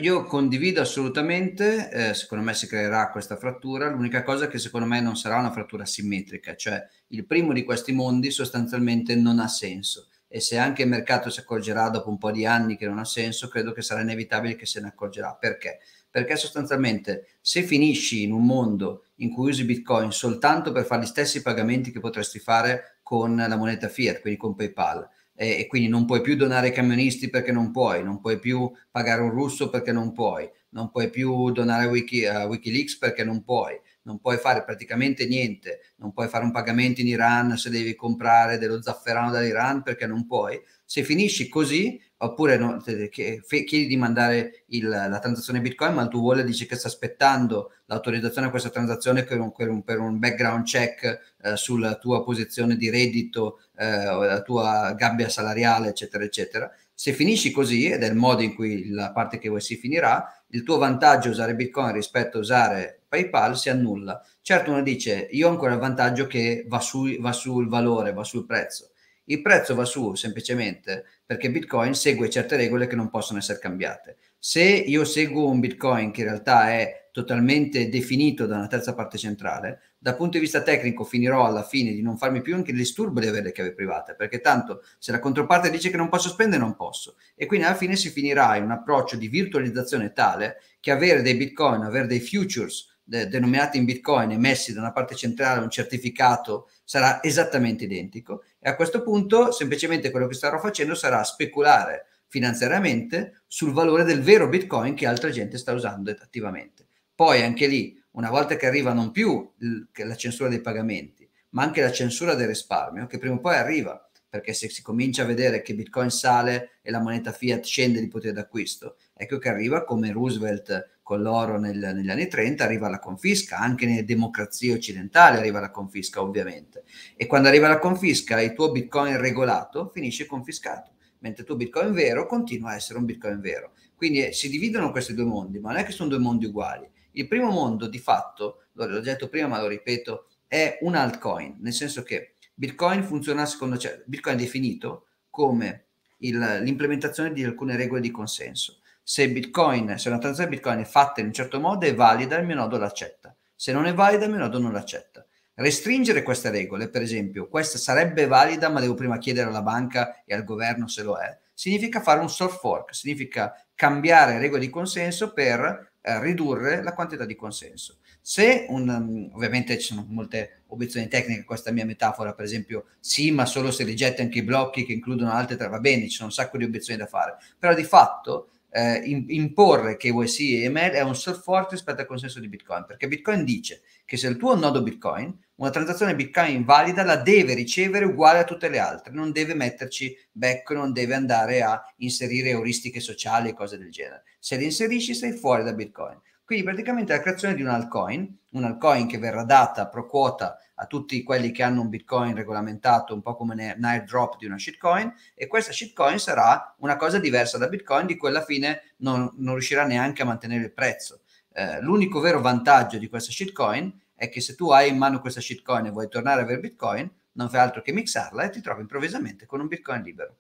Io condivido assolutamente, eh, secondo me si creerà questa frattura, l'unica cosa è che secondo me non sarà una frattura simmetrica, cioè il primo di questi mondi sostanzialmente non ha senso e se anche il mercato si accorgerà dopo un po' di anni che non ha senso, credo che sarà inevitabile che se ne accorgerà. Perché? Perché sostanzialmente se finisci in un mondo in cui usi Bitcoin soltanto per fare gli stessi pagamenti che potresti fare con la moneta fiat, quindi con PayPal. E, e, quindi non puoi più donare ai camionisti perché non puoi, non puoi più pagare un russo perché non puoi, non puoi più donare a, Wiki, a Wikileaks perché non puoi, non puoi fare praticamente niente, non puoi fare un pagamento in Iran se devi comprare dello zafferano dall'Iran perché non puoi. Se finisci così, oppure no, chiedi di mandare il, la transazione Bitcoin, ma il tuo wallet dice che sta aspettando l'autorizzazione a questa transazione per un, per un, per un background check eh, sulla tua posizione di reddito, eh, la tua gabbia salariale, eccetera, eccetera. Se finisci così, ed è il modo in cui la parte che si finirà, il tuo vantaggio usare Bitcoin rispetto a usare PayPal si annulla. Certo, uno dice, io ho ancora il vantaggio che va, su, va sul valore, va sul prezzo. Il prezzo va su semplicemente perché Bitcoin segue certe regole che non possono essere cambiate. Se io seguo un Bitcoin che in realtà è totalmente definito da una terza parte centrale, dal punto di vista tecnico finirò alla fine di non farmi più anche il disturbo di avere le chiavi private, perché tanto se la controparte dice che non posso spendere, non posso. E quindi alla fine si finirà in un approccio di virtualizzazione tale che avere dei Bitcoin, avere dei futures, de- denominati in bitcoin emessi da una parte centrale un certificato sarà esattamente identico e a questo punto semplicemente quello che starò facendo sarà speculare finanziariamente sul valore del vero bitcoin che altra gente sta usando attivamente. Poi anche lì, una volta che arriva non più il, la censura dei pagamenti, ma anche la censura del risparmio, che prima o poi arriva, perché se si comincia a vedere che bitcoin sale e la moneta fiat scende di potere d'acquisto, ecco che arriva come Roosevelt con l'oro nel, negli anni 30 arriva la confisca, anche nelle democrazie occidentali arriva la confisca ovviamente. E quando arriva la confisca il tuo bitcoin regolato finisce confiscato, mentre il tuo bitcoin vero continua a essere un bitcoin vero. Quindi eh, si dividono questi due mondi, ma non è che sono due mondi uguali. Il primo mondo di fatto, l'ho detto prima ma lo ripeto, è un altcoin, nel senso che bitcoin funziona secondo, cioè bitcoin è definito come il, l'implementazione di alcune regole di consenso se, Bitcoin, se una transazione Bitcoin è fatta in un certo modo è valida, il mio nodo l'accetta. Se non è valida, il mio nodo non l'accetta. Restringere queste regole, per esempio, questa sarebbe valida, ma devo prima chiedere alla banca e al governo se lo è, significa fare un soft fork, significa cambiare regole di consenso per eh, ridurre la quantità di consenso. Se un, um, ovviamente ci sono molte obiezioni tecniche, questa mia metafora, per esempio, sì, ma solo se rigetti anche i blocchi che includono altre tre, va bene, ci sono un sacco di obiezioni da fare, però di fatto eh, imporre che USI e ML è un forte rispetto al consenso di Bitcoin, perché Bitcoin dice che se il tuo nodo Bitcoin, una transazione Bitcoin valida la deve ricevere uguale a tutte le altre, non deve metterci becco, non deve andare a inserire euristiche sociali e cose del genere. Se le inserisci sei fuori da Bitcoin. Quindi praticamente la creazione di un altcoin, un altcoin che verrà data pro quota a tutti quelli che hanno un bitcoin regolamentato, un po' come un airdrop di una shitcoin, e questa shitcoin sarà una cosa diversa da bitcoin di cui alla fine non, non riuscirà neanche a mantenere il prezzo. Eh, l'unico vero vantaggio di questa shitcoin è che se tu hai in mano questa shitcoin e vuoi tornare a avere bitcoin, non fai altro che mixarla e ti trovi improvvisamente con un bitcoin libero.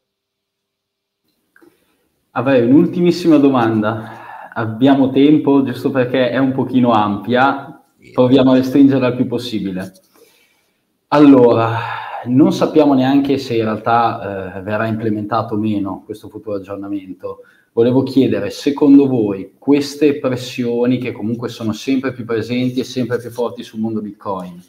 Vabbè, un'ultimissima domanda abbiamo tempo, giusto perché è un pochino ampia, proviamo a restringerla il più possibile. Allora, non sappiamo neanche se in realtà eh, verrà implementato o meno questo futuro aggiornamento. Volevo chiedere, secondo voi, queste pressioni che comunque sono sempre più presenti e sempre più forti sul mondo Bitcoin,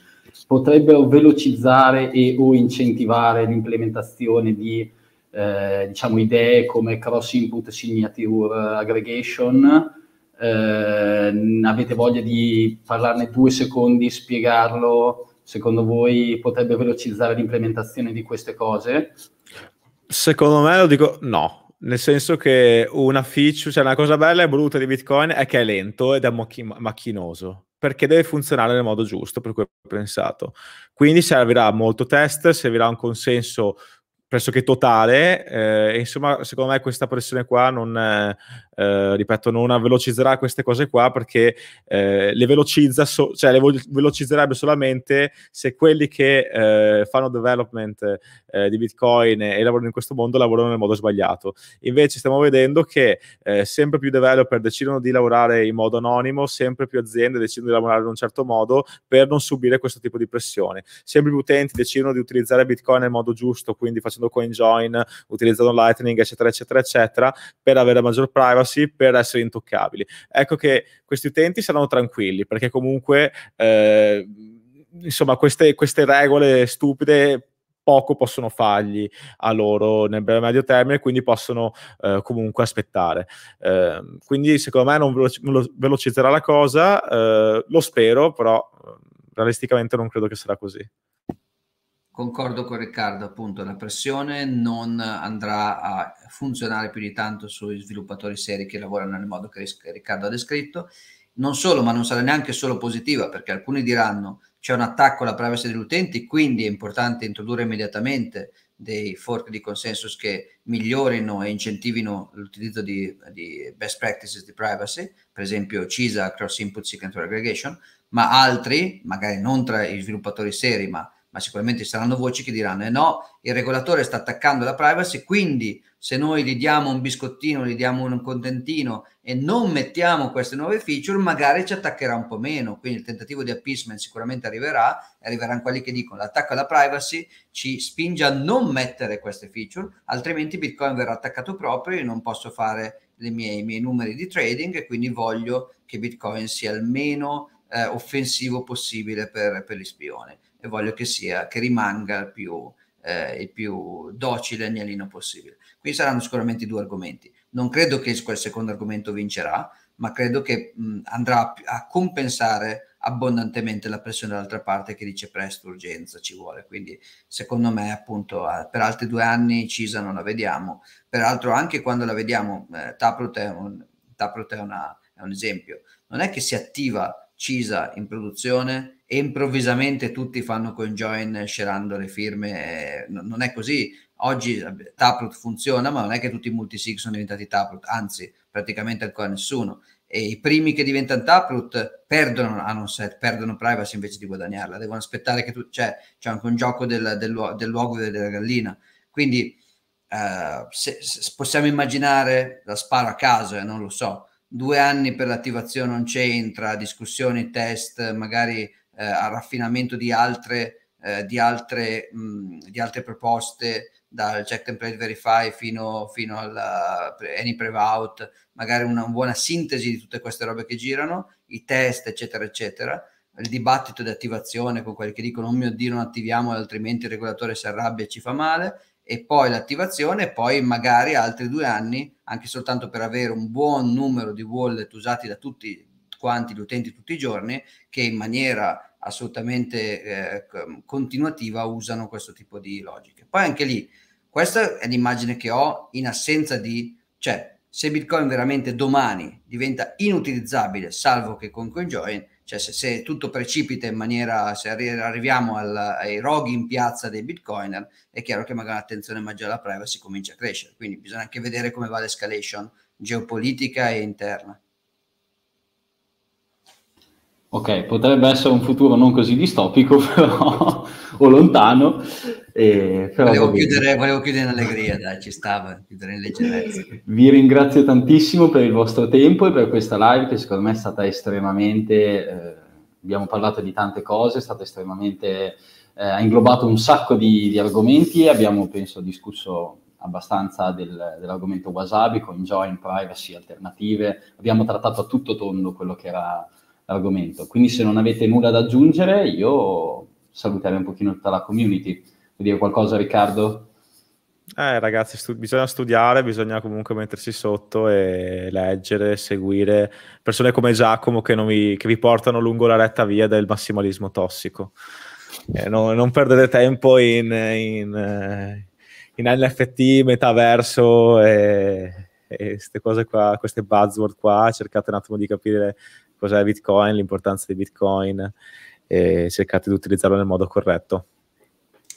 potrebbero velocizzare e o incentivare l'implementazione di eh, diciamo idee come cross input signature aggregation. Eh, avete voglia di parlarne due secondi, spiegarlo? Secondo voi potrebbe velocizzare l'implementazione di queste cose? Secondo me lo dico no, nel senso che una feature, cioè una cosa bella e brutta di Bitcoin è che è lento ed è macchinoso, perché deve funzionare nel modo giusto per cui è pensato. Quindi servirà molto test, servirà un consenso pressoché totale. Eh, insomma, secondo me questa pressione qua non, eh, ripeto, non velocizzerà queste cose qua perché eh, le, velocizza so- cioè, le vo- velocizzerebbe solamente se quelli che eh, fanno development eh, di Bitcoin e lavorano in questo mondo lavorano nel modo sbagliato. Invece stiamo vedendo che eh, sempre più developer decidono di lavorare in modo anonimo, sempre più aziende decidono di lavorare in un certo modo per non subire questo tipo di pressione. Sempre più utenti decidono di utilizzare Bitcoin nel modo giusto, quindi facendo utilizzando CoinJoin, utilizzando Lightning, eccetera, eccetera, eccetera, per avere maggior privacy, per essere intoccabili. Ecco che questi utenti saranno tranquilli, perché comunque... Eh, insomma, queste, queste regole stupide poco possono fargli a loro nel breve medio termine, quindi possono eh, comunque aspettare. Eh, quindi secondo me non velocizzerà la cosa, eh, lo spero, però realisticamente non credo che sarà così concordo con Riccardo, appunto la pressione non andrà a funzionare più di tanto sui sviluppatori seri che lavorano nel modo che Riccardo ha descritto, non solo, ma non sarà neanche solo positiva perché alcuni diranno c'è un attacco alla privacy degli utenti, quindi è importante introdurre immediatamente dei fork di consensus che migliorino e incentivino l'utilizzo di, di, best practices di privacy, per esempio CISA, Cross Input Signature Aggregation, ma altri, magari non tra i sviluppatori seri, ma ma sicuramente ci saranno voci che diranno eh no, il regolatore sta attaccando la privacy, quindi se noi gli diamo un biscottino, gli diamo un contentino e non mettiamo queste nuove feature, magari ci attaccherà un po' meno, quindi il tentativo di appeasement sicuramente arriverà, e arriveranno quelli che dicono l'attacco alla privacy ci spinge a non mettere queste feature, altrimenti Bitcoin verrà attaccato proprio, io non posso fare mie, i miei numeri di trading e quindi voglio che Bitcoin sia il meno eh, offensivo possibile per, per gli spioni e voglio che sia, che rimanga il più, eh, il più docile e agnellino possibile. Quindi saranno sicuramente due argomenti. Non credo che quel secondo argomento vincerà, ma credo che mh, mm, andrà a compensare abbondantemente la pressione dall'altra parte che dice presto, urgenza, ci vuole. Quindi secondo me appunto per altri due anni Cisa non la vediamo, peraltro anche quando la vediamo, eh, Taproot, è un, Taproot è, una, è un esempio, non è che si attiva Cisa in produzione e improvvisamente tutti fanno coinjoin scerando le firme, eh, non è così. Oggi Taproot funziona, ma non è che tutti i multisig sono diventati Taproot, anzi praticamente ancora nessuno. E i primi che diventano Taproot perdono hanno set, perdono privacy invece di guadagnarla, devono aspettare che tu, cioè c'è anche un gioco del, del, dell'uovo e della gallina. Quindi eh, se, se possiamo immaginare, la sparo a caso e eh, non lo so, due anni per l'attivazione on-chain tra discussioni, test, magari eh, al raffinamento di altre, eh, di, altre, mh, di altre proposte dal check template verify fino, fino alla eh, any prev out, magari una, una buona sintesi di tutte queste robe che girano, i test, eccetera, eccetera. Il dibattito di attivazione con quelli che dicono: Oh mio Dio, non attiviamo, altrimenti il regolatore si arrabbia e ci fa male. E poi l'attivazione, e poi magari altri due anni, anche soltanto per avere un buon numero di wallet usati da tutti quanti gli utenti tutti i giorni che in maniera assolutamente eh, continuativa usano questo tipo di logiche. Poi anche lì, questa è l'immagine che ho in assenza di, cioè se Bitcoin veramente domani diventa inutilizzabile, salvo che con CoinJoin, cioè se, se, tutto precipita in maniera, se arriviamo al, ai roghi in piazza dei bitcoiner, è chiaro che magari l'attenzione maggiore alla privacy comincia a crescere, quindi bisogna anche vedere come va l'escalation geopolitica e interna. Ok, potrebbe essere un futuro non così distopico, però, o lontano. Eh, volevo, chiudere, volevo, chiudere, in allegria, dai, ci stava, chiudere in leggerezza. Vi ringrazio tantissimo per il vostro tempo e per questa live che secondo me è stata estremamente... Eh, abbiamo parlato di tante cose, è stata estremamente... Eh, ha inglobato un sacco di, di argomenti, abbiamo, penso, discusso abbastanza del, dell'argomento wasabi, con join, privacy, alternative. Abbiamo trattato a tutto tondo quello che era l'argomento. Quindi se non avete nulla da aggiungere, io saluterei un pochino tutta la community. Vuoi dire qualcosa Riccardo? Eh ragazzi, stu- bisogna studiare, bisogna comunque mettersi sotto e leggere, seguire persone come Giacomo che, vi, che vi portano lungo la retta via del massimalismo tossico. Eh, non, non perdere tempo in, in, eh, in NFT, metaverso e, e queste cose qua, queste buzzword qua, cercate un attimo di capire cos'è Bitcoin, l'importanza di Bitcoin e cercate di utilizzarlo nel modo corretto.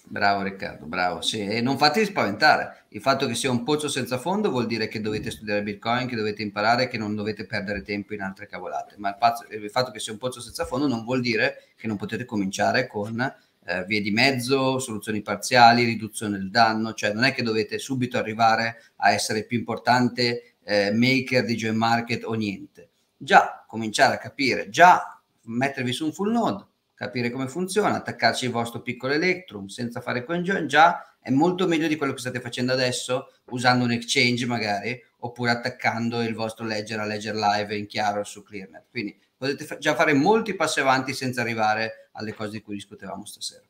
Bravo Riccardo, bravo. Sì, e non fatevi spaventare. Il fatto che sia un pozzo senza fondo vuol dire che dovete studiare Bitcoin, che dovete imparare, che non dovete perdere tempo in altre cavolate. Ma il, pazzo, il fatto che sia un pozzo senza fondo non vuol dire che non potete cominciare con eh, vie di mezzo, soluzioni parziali, riduzione del danno. Cioè non è che dovete subito arrivare a essere più importante eh, maker di joint market o niente già cominciare a capire, già mettervi su un full node, capire come funziona, attaccarci il vostro piccolo Electrum senza fare conjoin, già è molto meglio di quello che state facendo adesso, usando un exchange magari, oppure attaccando il vostro ledger a ledger live in chiaro su ClearNet. Quindi potete fa- già fare molti passi avanti senza arrivare alle cose di cui discutevamo stasera.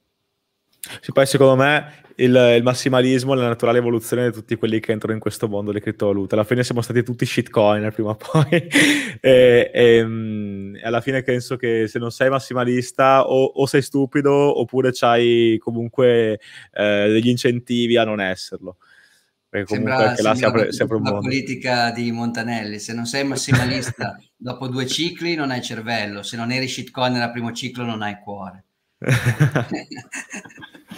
Sì, poi secondo me il, il, massimalismo è la naturale evoluzione di tutti quelli che entrano in questo mondo delle criptovalute. Alla fine siamo stati tutti shitcoiner prima o poi. e, ehm, e, alla fine penso che se non sei massimalista o, o sei stupido oppure hai comunque eh, degli incentivi a non esserlo. Perché comunque sembra, sembra sempre, la politica di Montanelli, se non sei massimalista dopo due cicli non hai cervello, se non eri shitcoiner al primo ciclo non hai cuore.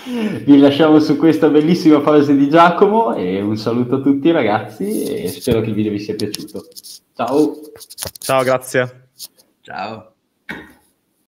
vi lasciamo su questa bellissima frase di Giacomo e un saluto a tutti ragazzi e spero che il video vi sia piaciuto. Ciao. Ciao, grazie. Ciao.